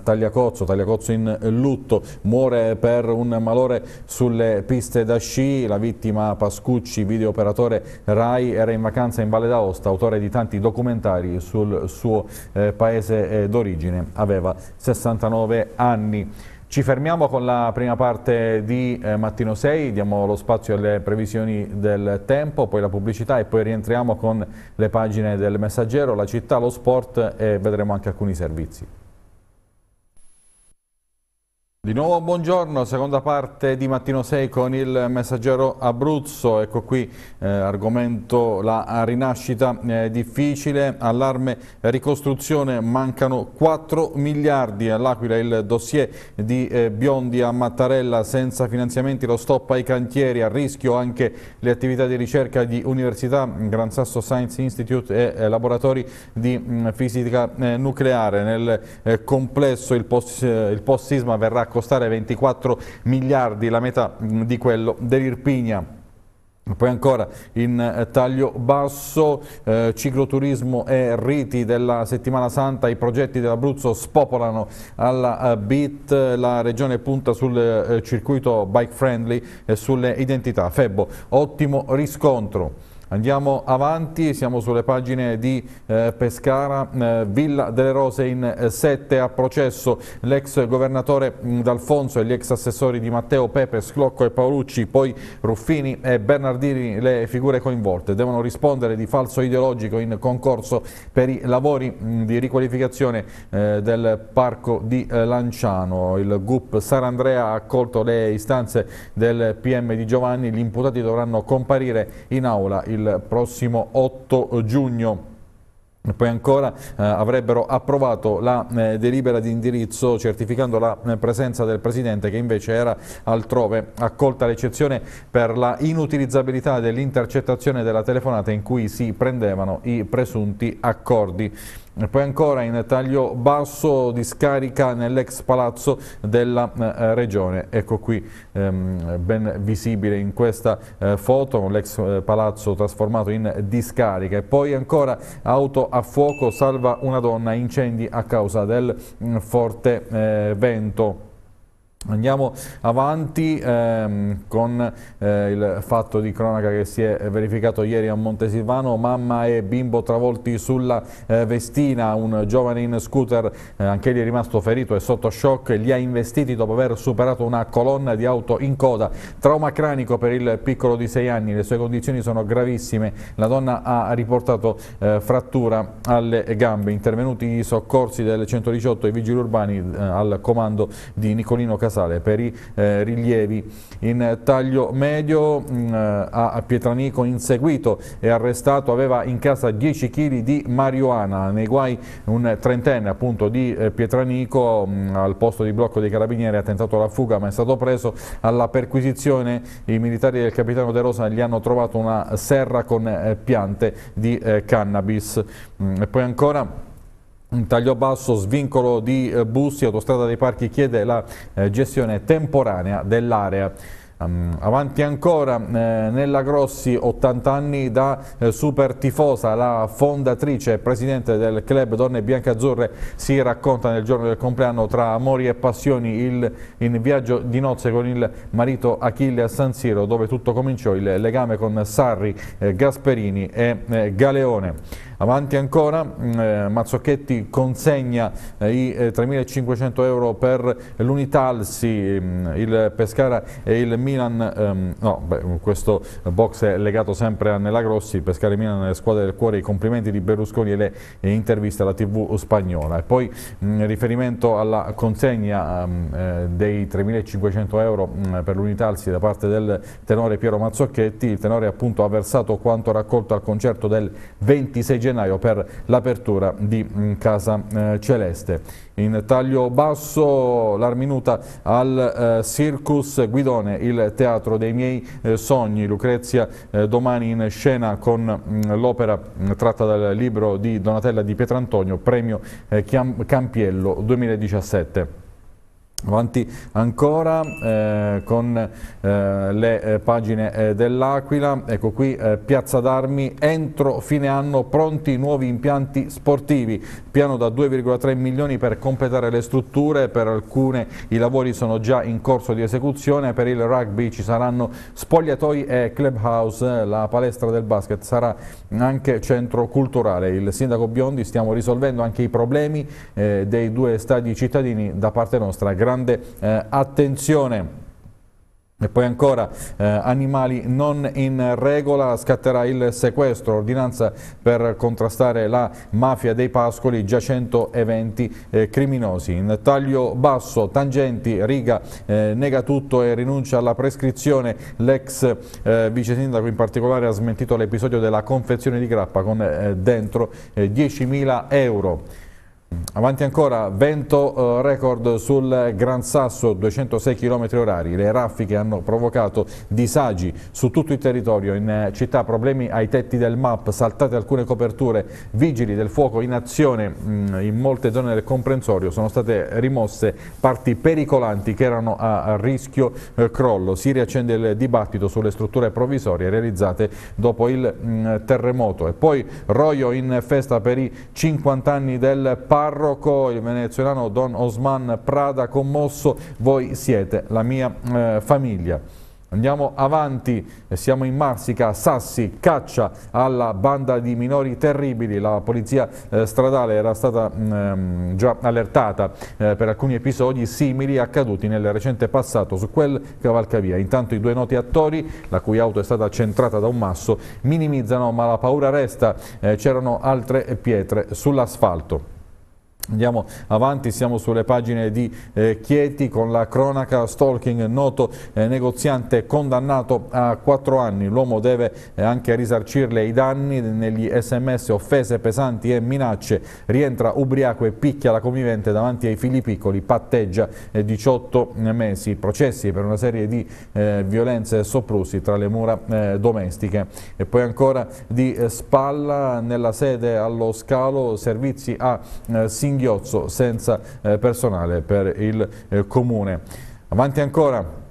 Tagliacozzo, Tagliacozzo in lutto, muore per un malore sulle piste da sci, la vittima Pascucci, videooperatore RAI, era in vacanza in Valle d'Aosta, autore di tanti documentari sul suo eh, paese eh, d'origine, aveva 69 anni. Ci fermiamo con la prima parte di eh, Mattino 6, diamo lo spazio alle previsioni del tempo, poi la pubblicità e poi rientriamo con le pagine del Messaggero, la città, lo sport e vedremo anche alcuni servizi. Di nuovo buongiorno, seconda parte di Mattino 6 con il messaggero Abruzzo, ecco qui eh, argomento la rinascita eh, difficile, allarme ricostruzione, mancano 4 miliardi all'Aquila il dossier di eh, Biondi a Mattarella senza finanziamenti, lo stop ai cantieri, a rischio anche le attività di ricerca di università, Gran Sasso Science Institute e eh, laboratori di mh, mm, fisica eh, nucleare, nel eh, complesso il post-sisma verrà costare 24 miliardi, la metà mm, di quello dell'Irpigna. Poi ancora in eh, taglio basso, eh, cicloturismo e riti della settimana santa, i progetti dell'Abruzzo spopolano alla eh, BIT, la regione punta sul eh, circuito bike friendly e sulle identità. Febbo, ottimo riscontro. Andiamo avanti, siamo sulle pagine di eh, Pescara, eh, Villa delle Rose in eh, sette a processo, l'ex governatore mm, D'Alfonso e gli ex assessori di Matteo Pepe, Sclocco e Paolucci, poi Ruffini e Bernardini, le figure coinvolte, devono rispondere di falso ideologico in concorso per i lavori mh, mm, di riqualificazione eh, del parco di eh, Lanciano. Il GUP Andrea ha accolto le istanze del PM di Giovanni, gli imputati dovranno comparire in aula. Il il prossimo 8 giugno. Poi ancora eh, avrebbero approvato la eh, delibera di indirizzo certificando la eh, presenza del Presidente che invece era altrove. Accolta l'eccezione per la inutilizzabilità dell'intercettazione della telefonata in cui si prendevano i presunti accordi. E poi ancora in taglio basso discarica nell'ex palazzo della eh, regione. Ecco qui ehm, ben visibile in questa eh, foto l'ex eh, palazzo trasformato in discarica. E poi ancora auto a fuoco salva una donna, incendi a causa del mh, mm, forte eh, vento. Andiamo avanti ehm, con eh, il fatto di cronaca che si è verificato ieri a Montesilvano, mamma e bimbo travolti sulla eh, vestina, un giovane in scooter, eh, anche lì è rimasto ferito e sotto shock, li ha investiti dopo aver superato una colonna di auto in coda, trauma cranico per il piccolo di 6 anni, le sue condizioni sono gravissime, la donna ha riportato eh, frattura alle gambe, intervenuti i soccorsi del 118 e i vigili urbani eh, al comando di Nicolino Casano Casale. Per i eh, rilievi in taglio medio mh, mm, a Pietranico inseguito e arrestato aveva in casa 10 kg di marijuana, nei guai un trentenne appunto di eh, Pietranico mh, mm, al posto di blocco dei carabinieri ha tentato la fuga ma è stato preso alla perquisizione, i militari del capitano De Rosa gli hanno trovato una serra con eh, piante di eh, cannabis. Mh, mm, e poi ancora un taglio basso, svincolo di eh, Bussi, Autostrada dei Parchi chiede la eh, gestione temporanea dell'area. Um, avanti ancora eh, Nella Grossi, 80 anni da eh, super tifosa, la fondatrice e presidente del club Donne Bianche Azzurre si racconta nel giorno del compleanno tra amori e passioni il, in viaggio di nozze con il marito Achille a San Siro dove tutto cominciò il legame con Sarri, eh, Gasperini e eh, Galeone. Avanti ancora, mm, eh, Mazzocchetti consegna eh, i 3.500 eh, euro per l'Unitalsi, mm, il Pescara e il Milan, ehm, no, beh, mm, questo box è legato sempre a Nella Grossi, Pescara e Milan, squadra del cuore, i complimenti di Berlusconi e le interviste alla TV spagnola. E poi mh, riferimento alla consegna mh, ehm, eh, dei 3.500 euro mh, per l'Unitalsi da parte del tenore Piero Mazzocchetti, il tenore appunto ha versato quanto raccolto al concerto del 26 gennaio per l'apertura di mm, Casa eh, Celeste. In taglio basso l'arminuta al eh, Circus Guidone, il teatro dei miei eh, sogni. Lucrezia eh, domani in scena con mm, l'opera mm, tratta dal libro di Donatella di Pietrantonio, premio eh, Campiello 2017. Avanti ancora eh, con eh, le eh, pagine eh, dell'Aquila, ecco qui eh, Piazza d'Armi, entro fine anno pronti nuovi impianti sportivi, piano da 2,3 milioni per completare le strutture, per alcune i lavori sono già in corso di esecuzione, per il rugby ci saranno spogliatoi e clubhouse, la palestra del basket sarà anche centro culturale. Il sindaco Biondi stiamo risolvendo anche i problemi eh, dei due stadi cittadini da parte nostra grande eh, attenzione. E poi ancora eh, animali non in regola, scatterà il sequestro, ordinanza per contrastare la mafia dei pascoli, già 120 eh, criminosi. In taglio basso, tangenti, riga, eh, nega tutto e rinuncia alla prescrizione. L'ex eh, vice sindaco in particolare ha smentito l'episodio della confezione di grappa con eh, dentro 10.000 euro. Avanti ancora, vento eh, record sul Gran Sasso, 206 km orari, Le raffiche hanno provocato disagi su tutto il territorio. In eh, città problemi ai tetti del MAP, saltate alcune coperture, vigili del fuoco in azione mm, in molte zone del comprensorio. Sono state rimosse parti pericolanti che erano a rischio eh, crollo. Si riaccende il dibattito sulle strutture provvisorie realizzate dopo il mm, terremoto. E poi Roio in festa per i 50 anni del Parlamento parroco, il venezuelano Don Osman Prada commosso, voi siete la mia eh, famiglia. Andiamo avanti, eh, siamo in Marsica, Sassi, caccia alla banda di minori terribili, la polizia eh, stradale era stata mh, mm, ehm, già allertata eh, per alcuni episodi simili accaduti nel recente passato su quel cavalcavia. Intanto i due noti attori, la cui auto è stata centrata da un masso, minimizzano ma la paura resta, eh, c'erano altre pietre sull'asfalto. Andiamo avanti, siamo sulle pagine di eh, Chieti con la cronaca stalking, noto eh, negoziante condannato a quattro anni. L'uomo deve eh, anche risarcirle i danni negli sms, offese pesanti e minacce. Rientra ubriaco e picchia la convivente davanti ai figli piccoli, patteggia 18 eh, mesi. Processi per una serie di eh, violenze e soprusi tra le mura eh, domestiche. E poi ancora di Spalla, nella sede allo scalo, servizi a eh, singolare singhiozzo senza eh, personale per il eh, Comune. Avanti ancora.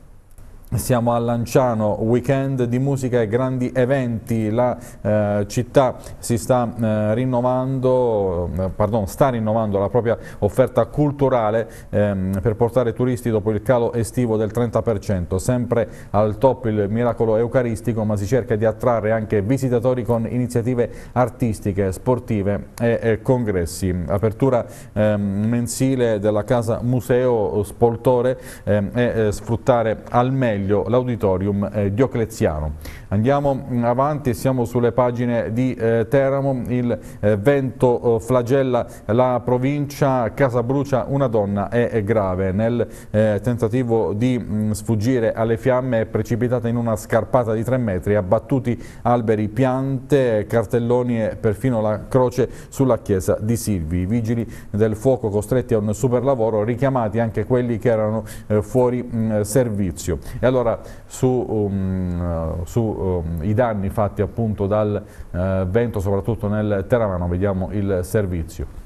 Siamo a Lanciano, weekend di musica e grandi eventi, la eh, città si sta, eh, rinnovando, eh, pardon, sta rinnovando, la propria offerta culturale ehm, per portare turisti dopo il calo estivo del 30%, sempre al top il miracolo eucaristico ma si cerca di attrarre anche visitatori con iniziative artistiche, sportive e, e congressi. Apertura ehm, mensile della casa museo Spoltore ehm, e eh, sfruttare al meglio meglio l'auditorium eh, diocleziano. Andiamo avanti, siamo sulle pagine di eh, Teramo, il eh, vento eh, flagella la provincia, casa brucia una donna è, è grave. Nel eh, tentativo di mh, mm, sfuggire alle fiamme è precipitata in una scarpata di 3 metri, abbattuti alberi, piante, cartelloni e perfino la croce sulla chiesa di Silvi. I vigili del fuoco costretti a un superlavoro, richiamati anche quelli che erano eh, fuori mh, mm, servizio. E allora su, um, su i danni fatti appunto dal uh, vento soprattutto nel Teramano, vediamo il servizio.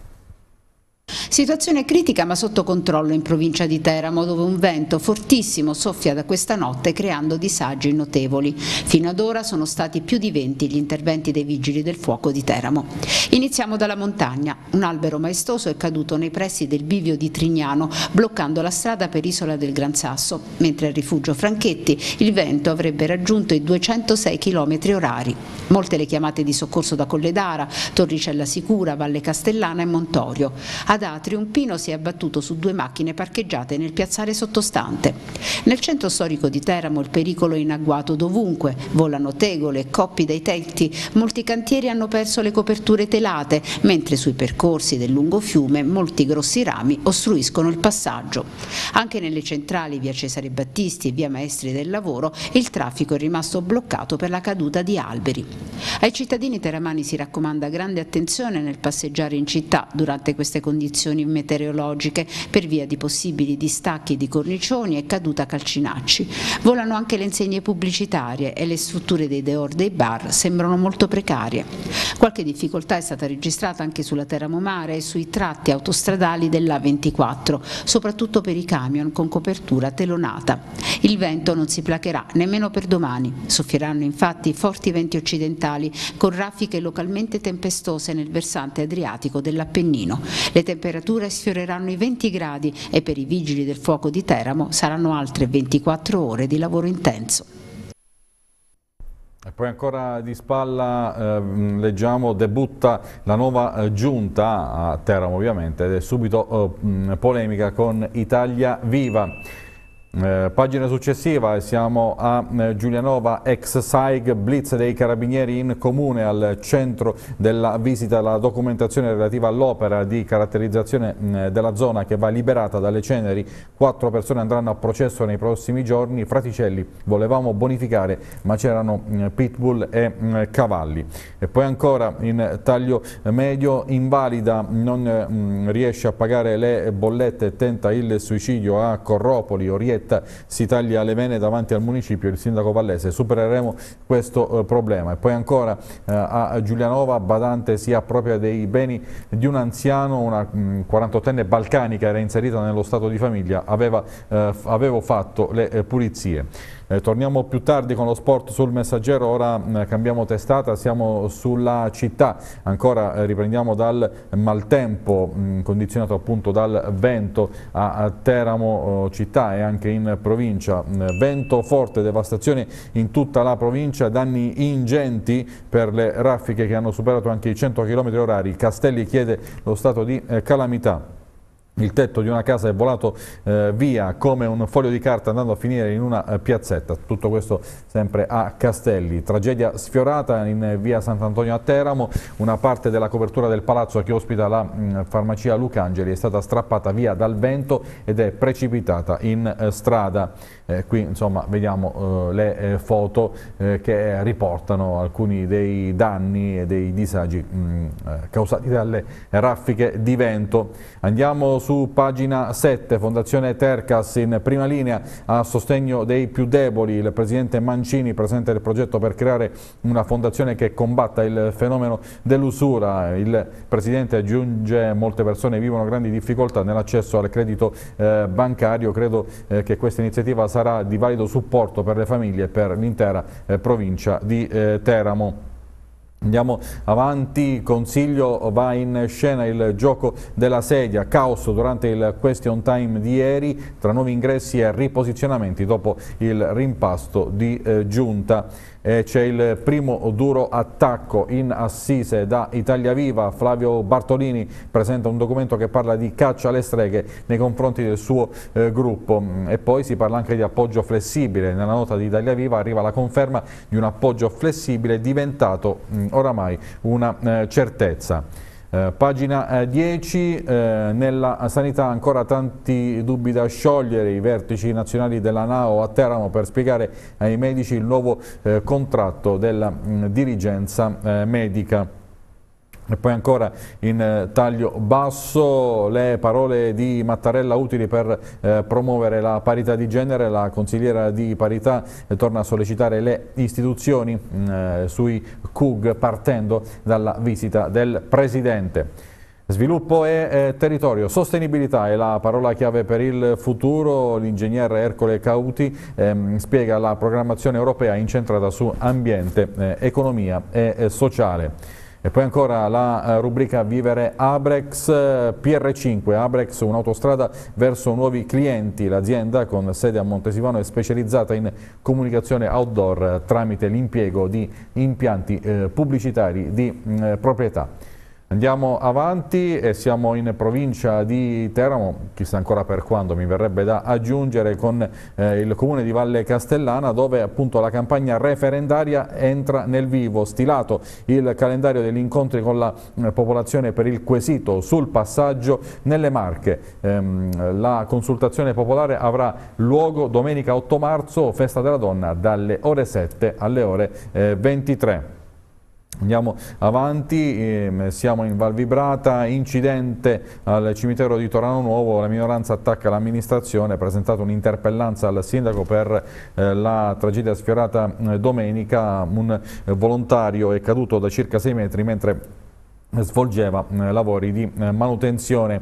Situazione critica ma sotto controllo in provincia di Teramo dove un vento fortissimo soffia da questa notte creando disagi notevoli. Fino ad ora sono stati più di 20 gli interventi dei vigili del fuoco di Teramo. Iniziamo dalla montagna. Un albero maestoso è caduto nei pressi del bivio di Trignano bloccando la strada per Isola del Gran Sasso, mentre al rifugio Franchetti il vento avrebbe raggiunto i 206 km orari. Molte le chiamate di soccorso da Colledara, Torricella Sicura, Valle Castellana e Montorio. Ad ad Atri un Pino si è abbattuto su due macchine parcheggiate nel piazzale sottostante. Nel centro storico di Teramo il pericolo è in agguato dovunque, volano tegole, coppi dei tetti, molti cantieri hanno perso le coperture telate, mentre sui percorsi del lungo fiume molti grossi rami ostruiscono il passaggio. Anche nelle centrali via Cesare Battisti e via Maestri del Lavoro il traffico è rimasto bloccato per la caduta di alberi. Ai cittadini teramani si raccomanda grande attenzione nel passeggiare in città durante queste condizioni condizioni meteorologiche per via di possibili distacchi di cornicioni e caduta calcinacci. Volano anche le insegne pubblicitarie e le strutture dei deor dei bar sembrano molto precarie. Qualche difficoltà è stata registrata anche sulla Terramomare e sui tratti autostradali dell'A24, soprattutto per i camion con copertura telonata. Il vento non si placherà nemmeno per domani. Soffieranno infatti forti venti occidentali con raffiche localmente tempestose nel versante adriatico dell'Appennino. Le temperature sfioreranno i 20 gradi e per i vigili del fuoco di Teramo saranno altre 24 ore di lavoro intenso. E poi ancora di spalla eh, leggiamo debutta la nuova eh, giunta a Teramo ovviamente ed è subito eh, polemica con Italia Viva. Eh, pagina successiva, siamo a eh, Giulianova, ex SAIG, blitz dei carabinieri in comune al centro della visita la documentazione relativa all'opera di caratterizzazione mh, mm, della zona che va liberata dalle ceneri. Quattro persone andranno a processo nei prossimi giorni. Fraticelli, volevamo bonificare ma c'erano mm, pitbull e mh, mm, cavalli. E poi ancora in taglio medio, invalida, non mh, riesce a pagare le bollette e tenta il suicidio a Corropoli, Oriente diretta si taglia le vene davanti al municipio, il sindaco Vallese, supereremo questo eh, problema. E poi ancora eh, a Giulianova, Badante si appropria dei beni di un anziano, una 48enne mm, balcanica era inserita nello stato di famiglia, aveva, eh, avevo fatto le eh, pulizie. Eh, torniamo più tardi con lo sport sul messaggero, ora eh, cambiamo testata, siamo sulla città, ancora eh, riprendiamo dal maltempo mh, mm, condizionato appunto dal vento a, a Teramo oh, città e anche in provincia, mh, mm, vento forte, devastazione in tutta la provincia, danni ingenti per le raffiche che hanno superato anche i 100 km orari, Castelli chiede lo stato di eh, calamità il tetto di una casa è volato eh, via come un foglio di carta andando a finire in una eh, piazzetta, tutto questo sempre a Castelli. Tragedia sfiorata in eh, via Sant'Antonio a Teramo, una parte della copertura del palazzo che ospita la mh, mm, farmacia Lucangeli è stata strappata via dal vento ed è precipitata in eh, strada. Eh, qui insomma vediamo eh, le foto che riportano alcuni dei danni e dei disagi mh, mm, causati dalle raffiche di vento. Andiamo su su pagina 7, Fondazione Tercas in prima linea a sostegno dei più deboli, il presidente Mancini presenta il progetto per creare una fondazione che combatta il fenomeno dell'usura, il presidente aggiunge molte persone vivono grandi difficoltà nell'accesso al credito eh, bancario, credo eh, che questa iniziativa sarà di valido supporto per le famiglie e per l'intera eh, provincia di eh, Teramo. Andiamo avanti, Consiglio va in scena il gioco della sedia, caos durante il question time di ieri tra nuovi ingressi e riposizionamenti dopo il rimpasto di eh, giunta eh, c'è il primo duro attacco in assise da Italia Viva, Flavio Bartolini presenta un documento che parla di caccia alle streghe nei confronti del suo eh, gruppo e poi si parla anche di appoggio flessibile, nella nota di Italia Viva arriva la conferma di un appoggio flessibile diventato mh, mm, oramai una eh, certezza. Eh, pagina 10, eh, eh, nella sanità ancora tanti dubbi da sciogliere, i vertici nazionali della NAO a Teramo per spiegare ai medici il nuovo eh, contratto della mh, mm, dirigenza eh, medica. E poi ancora in eh, taglio basso le parole di Mattarella utili per eh, promuovere la parità di genere, la consigliera di parità eh, torna a sollecitare le istituzioni mh, mm, eh, sui CUG partendo dalla visita del Presidente. Sviluppo e eh, territorio, sostenibilità è la parola chiave per il futuro. L'ingegnere Ercole Cauti ehm, spiega la programmazione europea incentrata su ambiente, eh, economia e sociale. E poi ancora la eh, rubrica Vivere Abrex eh, PR5, Abrex un'autostrada verso nuovi clienti. L'azienda con sede a Montesivano è specializzata in comunicazione outdoor eh, tramite l'impiego di impianti pubblicitari di mm, proprietà. Andiamo avanti e siamo in provincia di Teramo, chissà ancora per quando mi verrebbe da aggiungere con eh, il comune di Valle Castellana dove appunto la campagna referendaria entra nel vivo, stilato il calendario degli incontri con la eh, popolazione per il quesito sul passaggio nelle Marche. Ehm, la consultazione popolare avrà luogo domenica 8 marzo, festa della donna, dalle ore 7 alle ore eh, 23. Andiamo avanti, ehm, siamo in Val Vibrata, incidente al cimitero di Torano Nuovo, la minoranza attacca l'amministrazione, ha presentato un'interpellanza al sindaco per eh, la tragedia sfiorata eh, domenica, un eh, volontario è caduto da circa 6 metri mentre svolgeva lavori di manutenzione.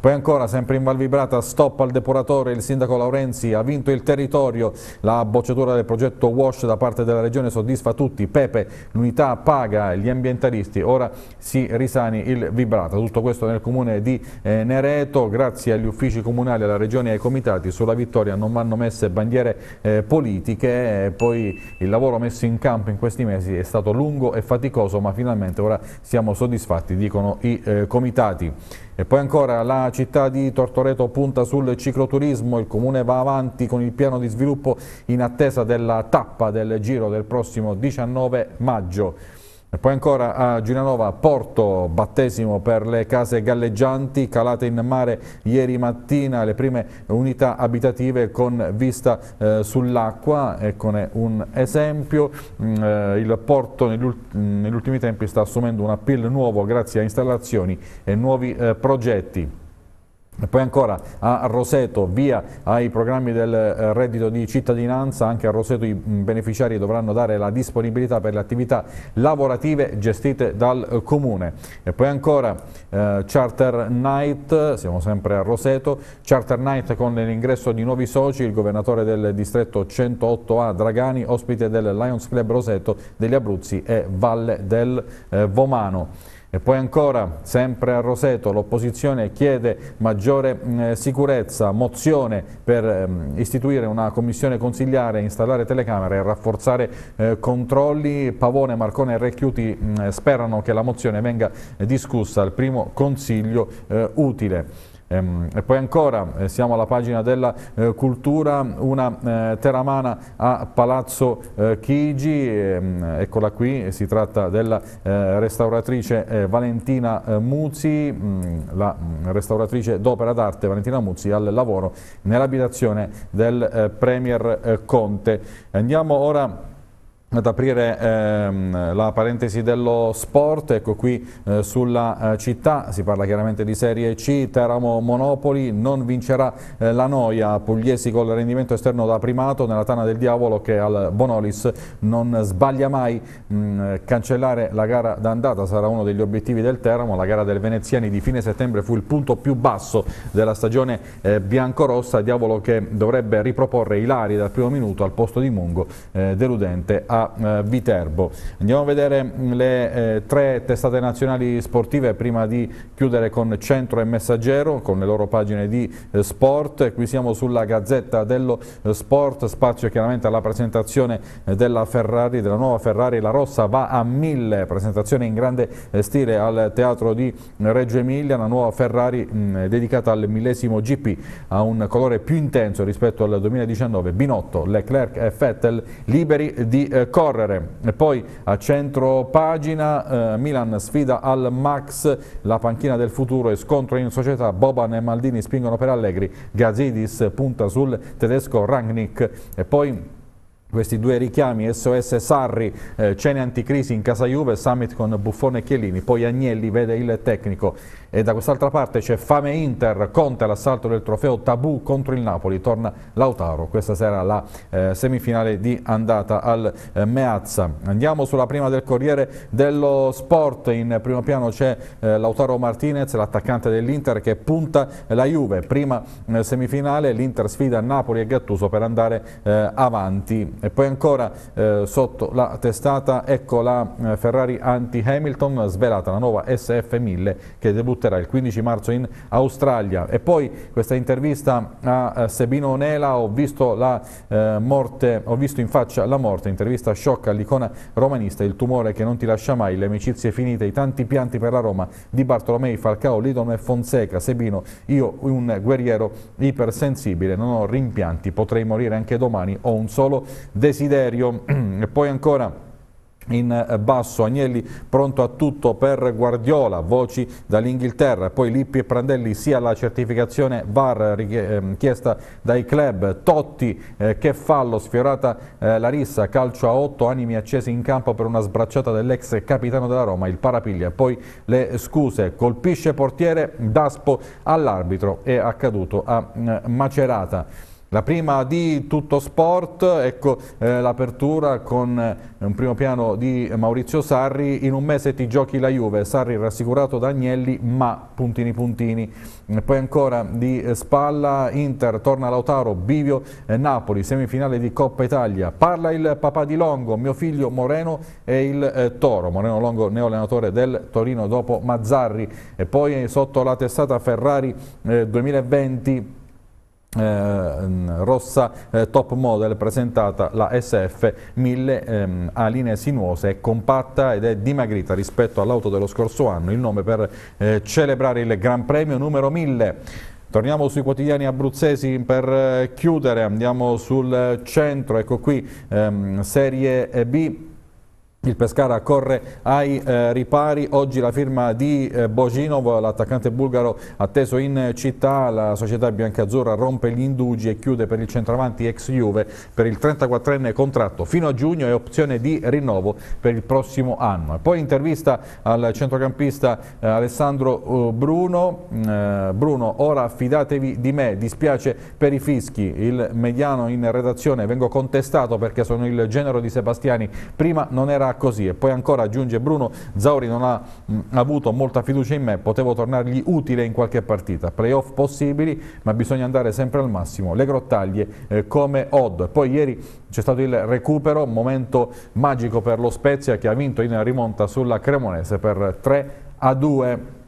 Poi ancora, sempre in Val Vibrata, stop al depuratore, il sindaco Laurenzi ha vinto il territorio, la bocciatura del progetto WASH da parte della regione soddisfa tutti, Pepe, l'unità paga gli ambientalisti, ora si risani il Vibrata. Tutto questo nel comune di eh, Nereto, grazie agli uffici comunali, alla regione e ai comitati, sulla vittoria non vanno messe bandiere eh, politiche, eh, poi il lavoro messo in campo in questi mesi è stato lungo e faticoso, ma finalmente ora siamo soddisfatti, dicono i comitati. E poi ancora la città di Tortoreto punta sul cicloturismo, il comune va avanti con il piano di sviluppo in attesa della tappa del giro del prossimo 19 maggio. Poi ancora a Ginanova, Porto, battesimo per le case galleggianti, calate in mare ieri mattina le prime unità abitative con vista eh, sull'acqua, eccone un esempio, mm, eh, il Porto negli, negli, ultimi tempi sta assumendo un appeal nuovo grazie a installazioni e nuovi eh, progetti. E poi ancora a Roseto, via ai programmi del eh, reddito di cittadinanza, anche a Roseto i mm, beneficiari dovranno dare la disponibilità per le attività lavorative gestite dal eh, Comune. E poi ancora eh, Charter Night, siamo sempre a Roseto, Charter Night con l'ingresso di nuovi soci, il governatore del distretto 108A Dragani, ospite del Lions Club Roseto degli Abruzzi e Valle del eh, Vomano. E poi ancora, sempre a Roseto, l'opposizione chiede maggiore mm, eh, sicurezza, mozione per eh, istituire una commissione consigliare, installare telecamere e rafforzare eh, controlli. Pavone, Marcone e Recchiuti mm, eh, sperano che la mozione venga eh, discussa al primo consiglio eh, utile. Ehm, e poi ancora, eh, siamo alla pagina della eh, cultura, una eh, teramana a Palazzo Chigi, ehm, eccola qui, si tratta della restauratrice Valentina Muzzi, mm, la mm, restauratrice d'opera d'arte Valentina Muzzi al lavoro nell'abitazione del Premier Conte. Andiamo ora ad aprire ehm, la parentesi dello sport, ecco qui eh, sulla eh, città, si parla chiaramente di Serie C, Teramo Monopoli, non vincerà eh, la noia, Pugliesi col rendimento esterno da primato nella tana del diavolo che al Bonolis non sbaglia mai, mh, mm, cancellare la gara d'andata sarà uno degli obiettivi del Teramo, la gara del Veneziani di fine settembre fu il punto più basso della stagione eh, biancorossa, diavolo che dovrebbe riproporre Ilari dal primo minuto al posto di Mungo, eh, deludente a da eh, Viterbo. Andiamo a vedere mm, le eh, tre testate nazionali sportive prima di chiudere con Centro e Messaggero, con le loro pagine di eh, sport. Qui siamo sulla Gazzetta dello Sport, spazio chiaramente alla presentazione della, Ferrari, della nuova Ferrari, la rossa va a mille, presentazione in grande stile al teatro di mm, Reggio Emilia, una nuova Ferrari mh, mm, dedicata al millesimo GP, ha un colore più intenso rispetto al 2019, Binotto, Leclerc e Vettel liberi di eh, correre. E poi a centro pagina eh, Milan sfida al Max, la panchina del futuro e scontro in società, Boban e Maldini spingono per Allegri, Gazidis punta sul tedesco Rangnick e poi questi due richiami SOS Sarri, eh, cene anticrisi in casa Juve, summit con Buffone e Chiellini, poi Agnelli vede il tecnico e da quest'altra parte c'è Fame Inter, Conte l'assalto del trofeo Tabù contro il Napoli, torna Lautaro, questa sera la eh, semifinale di andata al eh, Meazza. Andiamo sulla prima del Corriere dello Sport, in primo piano c'è eh, Lautaro Martinez, l'attaccante dell'Inter che punta la Juve, prima eh, semifinale l'Inter sfida Napoli e Gattuso per andare eh, avanti e poi ancora eh, sotto la testata ecco la eh, Ferrari anti-Hamilton svelata la nuova SF1000 che debutterà il 15 marzo in Australia. E poi questa intervista a eh, Sebino Nela, ho visto, la, eh, morte, ho visto in faccia la morte, intervista sciocca all'icona romanista, il tumore che non ti lascia mai, le amicizie finite, i tanti pianti per la Roma di Bartolomei, Falcao, Lidon e Fonseca. Sebino, io un guerriero ipersensibile, non ho rimpianti, potrei morire anche domani, ho un solo desiderio. E poi ancora in eh, basso, Agnelli pronto a tutto per Guardiola, voci dall'Inghilterra, poi Lippi e Prandelli sia la certificazione VAR eh, richiesta ehm, dai club, Totti eh, che fallo, sfiorata eh, la rissa, calcio a 8, animi accesi in campo per una sbracciata dell'ex capitano della Roma, il Parapiglia, poi le scuse, colpisce portiere Daspo all'arbitro, è accaduto a eh, Macerata. La prima di Tutto Sport, ecco eh, l'apertura con eh, un primo piano di Maurizio Sarri, in un mese ti giochi la Juve, Sarri rassicurato da Agnelli ma puntini puntini. poi ancora di Spalla, Inter, torna Lautaro, Bivio, eh, Napoli, semifinale di Coppa Italia, parla il papà di Longo, mio figlio Moreno e il eh, Toro, Moreno Longo neo allenatore del Torino dopo Mazzarri e poi sotto la testata Ferrari 2020 eh, eh, rossa eh, top model presentata la SF 1000 ehm, a linee sinuose, è compatta ed è dimagrita rispetto all'auto dello scorso anno, il nome per eh, celebrare il Gran Premio numero 1000. Torniamo sui quotidiani abruzzesi per eh, chiudere, andiamo sul eh, centro, ecco qui ehm, serie eh, B il Pescara corre ai eh, ripari, oggi la firma di eh, Bocinov, l'attaccante bulgaro atteso in città, la società biancazzurra rompe gli indugi e chiude per il centravanti ex Juve per il 34enne contratto fino a giugno e opzione di rinnovo per il prossimo anno. poi intervista al centrocampista eh, Alessandro eh, Bruno, mm, eh, Bruno ora fidatevi di me, dispiace per i fischi, il mediano in redazione vengo contestato perché sono il genero di Sebastiani, prima non era così. E poi ancora aggiunge Bruno, Zauri non ha mh, avuto molta fiducia in me, potevo tornargli utile in qualche partita. Playoff possibili, ma bisogna andare sempre al massimo. Le grottaglie eh, come Odd. Poi ieri c'è stato il recupero, momento magico per lo Spezia che ha vinto in rimonta sulla Cremonese per 3 a 2.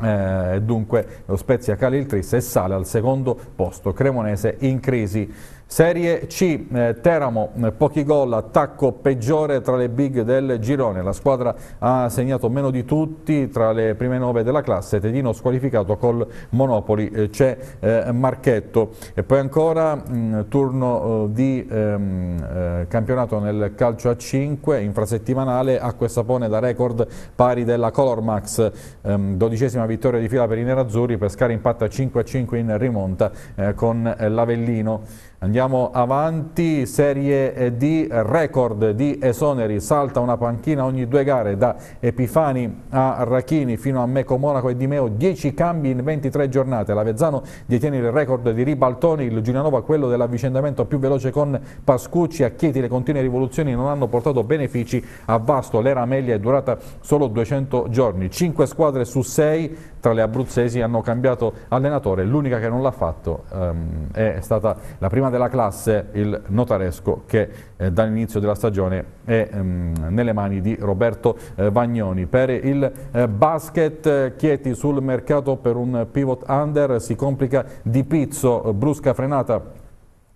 Eh, dunque lo Spezia cali il triste e sale al secondo posto. Cremonese in crisi. Serie C, eh, Teramo, eh, pochi gol, attacco peggiore tra le big del girone. La squadra ha segnato meno di tutti tra le prime nove della classe. Tedino squalificato col Monopoli, eh, c'è eh, Marchetto. E poi ancora mh, mm, turno eh, di ehm, eh, campionato nel calcio a 5, infrasettimanale, acqua sapone da record pari della Colormax. Ehm, dodicesima vittoria di fila per i Nerazzurri, Pescara impatta 5-5 in rimonta con l'Avellino. Andiamo Andiamo avanti, Serie D, record di esoneri, salta una panchina ogni due gare, da Epifani a Rachini fino a Meco Monaco e Di Meo, 10 cambi in 23 giornate. L'Avezzano detiene il record di Ribaltoni, il Giulianova quello dell'avvicendamento più veloce con Pascucci, a Chieti le continue rivoluzioni non hanno portato benefici, a Vasto l'era Amelia è durata solo 200 giorni, 5 squadre su 6 tra le abruzzesi hanno cambiato allenatore, l'unica che non l'ha fatto ehm, è stata la prima della la classe il notaresco che eh, dall'inizio della stagione è ehm, nelle mani di Roberto eh, Vagnoni. Per il eh, basket eh, Chieti sul mercato per un pivot under si complica di pizzo, eh, brusca frenata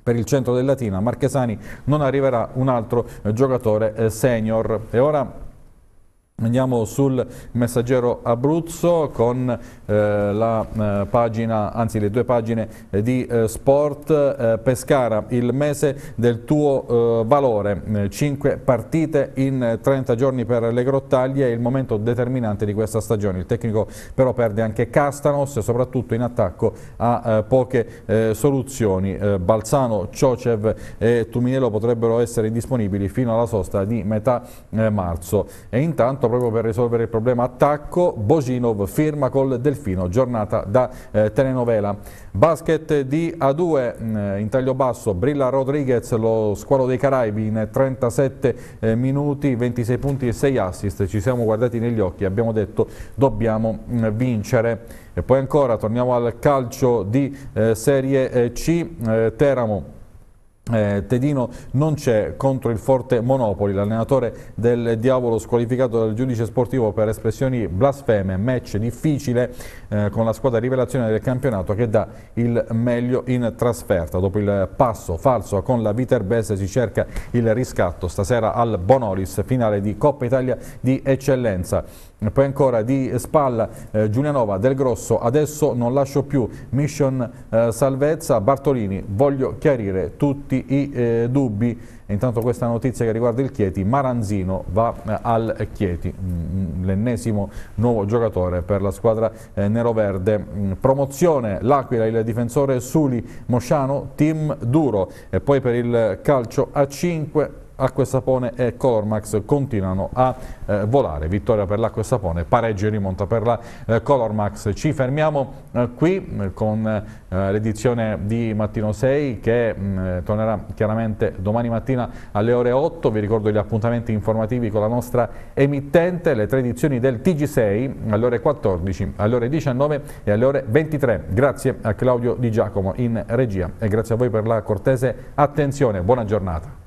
per il centro del Latina, Marchesani non arriverà un altro eh, giocatore senior. E ora Andiamo sul messaggero Abruzzo con eh, la, eh, pagina, anzi, le due pagine eh, di eh, sport. Eh, Pescara, il mese del tuo eh, valore, 5 partite in 30 giorni per le grottaglie, è il momento determinante di questa stagione. Il tecnico però perde anche Castanos, soprattutto in attacco a poche soluzioni. Balzano, Ciocev e Tuminello potrebbero essere indisponibili fino alla sosta di metà marzo. E intanto proprio per risolvere il problema attacco, Bosinov firma col Delfino, giornata da eh, telenovela. Basket di A2 mm, in taglio basso, Brilla Rodriguez, lo squalo dei Caraibi in 37 eh, minuti, 26 punti e 6 assist, ci siamo guardati negli occhi, abbiamo detto dobbiamo mm, vincere. E poi ancora torniamo al calcio di eh, Serie eh, C, eh, Teramo eh, Tedino non c'è contro il forte Monopoli, l'allenatore del Diavolo squalificato dal giudice sportivo per espressioni blasfeme, match difficile eh, con la squadra rivelazione del campionato che dà il meglio in trasferta. Dopo il passo falso con la Viterbese si cerca il riscatto stasera al Bonolis, finale di Coppa Italia di eccellenza. Poi ancora di spalla eh, Giulianova, Del Grosso, adesso non lascio più, Mission eh, Salvezza, Bartolini, voglio chiarire tutti i eh, dubbi. Intanto questa notizia che riguarda il Chieti, Maranzino va eh, al Chieti, mm, mm, l'ennesimo nuovo giocatore per la squadra eh, nero-verde, mm, Promozione l'Aquila, il difensore Suli Mosciano, team duro e poi per il calcio a 5 Acque Sapone e Colormax continuano a eh, volare. Vittoria per l'Acque Sapone, pareggio e rimonta per la eh, Colormax. Ci fermiamo eh, qui eh, con eh, l'edizione di Mattino 6 che mh, mm, eh, tornerà chiaramente domani mattina alle ore 8. Vi ricordo gli appuntamenti informativi con la nostra emittente, le tre edizioni del TG6 alle ore 14, alle ore 19 e alle ore 23. Grazie a Claudio Di Giacomo in regia e grazie a voi per la cortese attenzione. Buona giornata.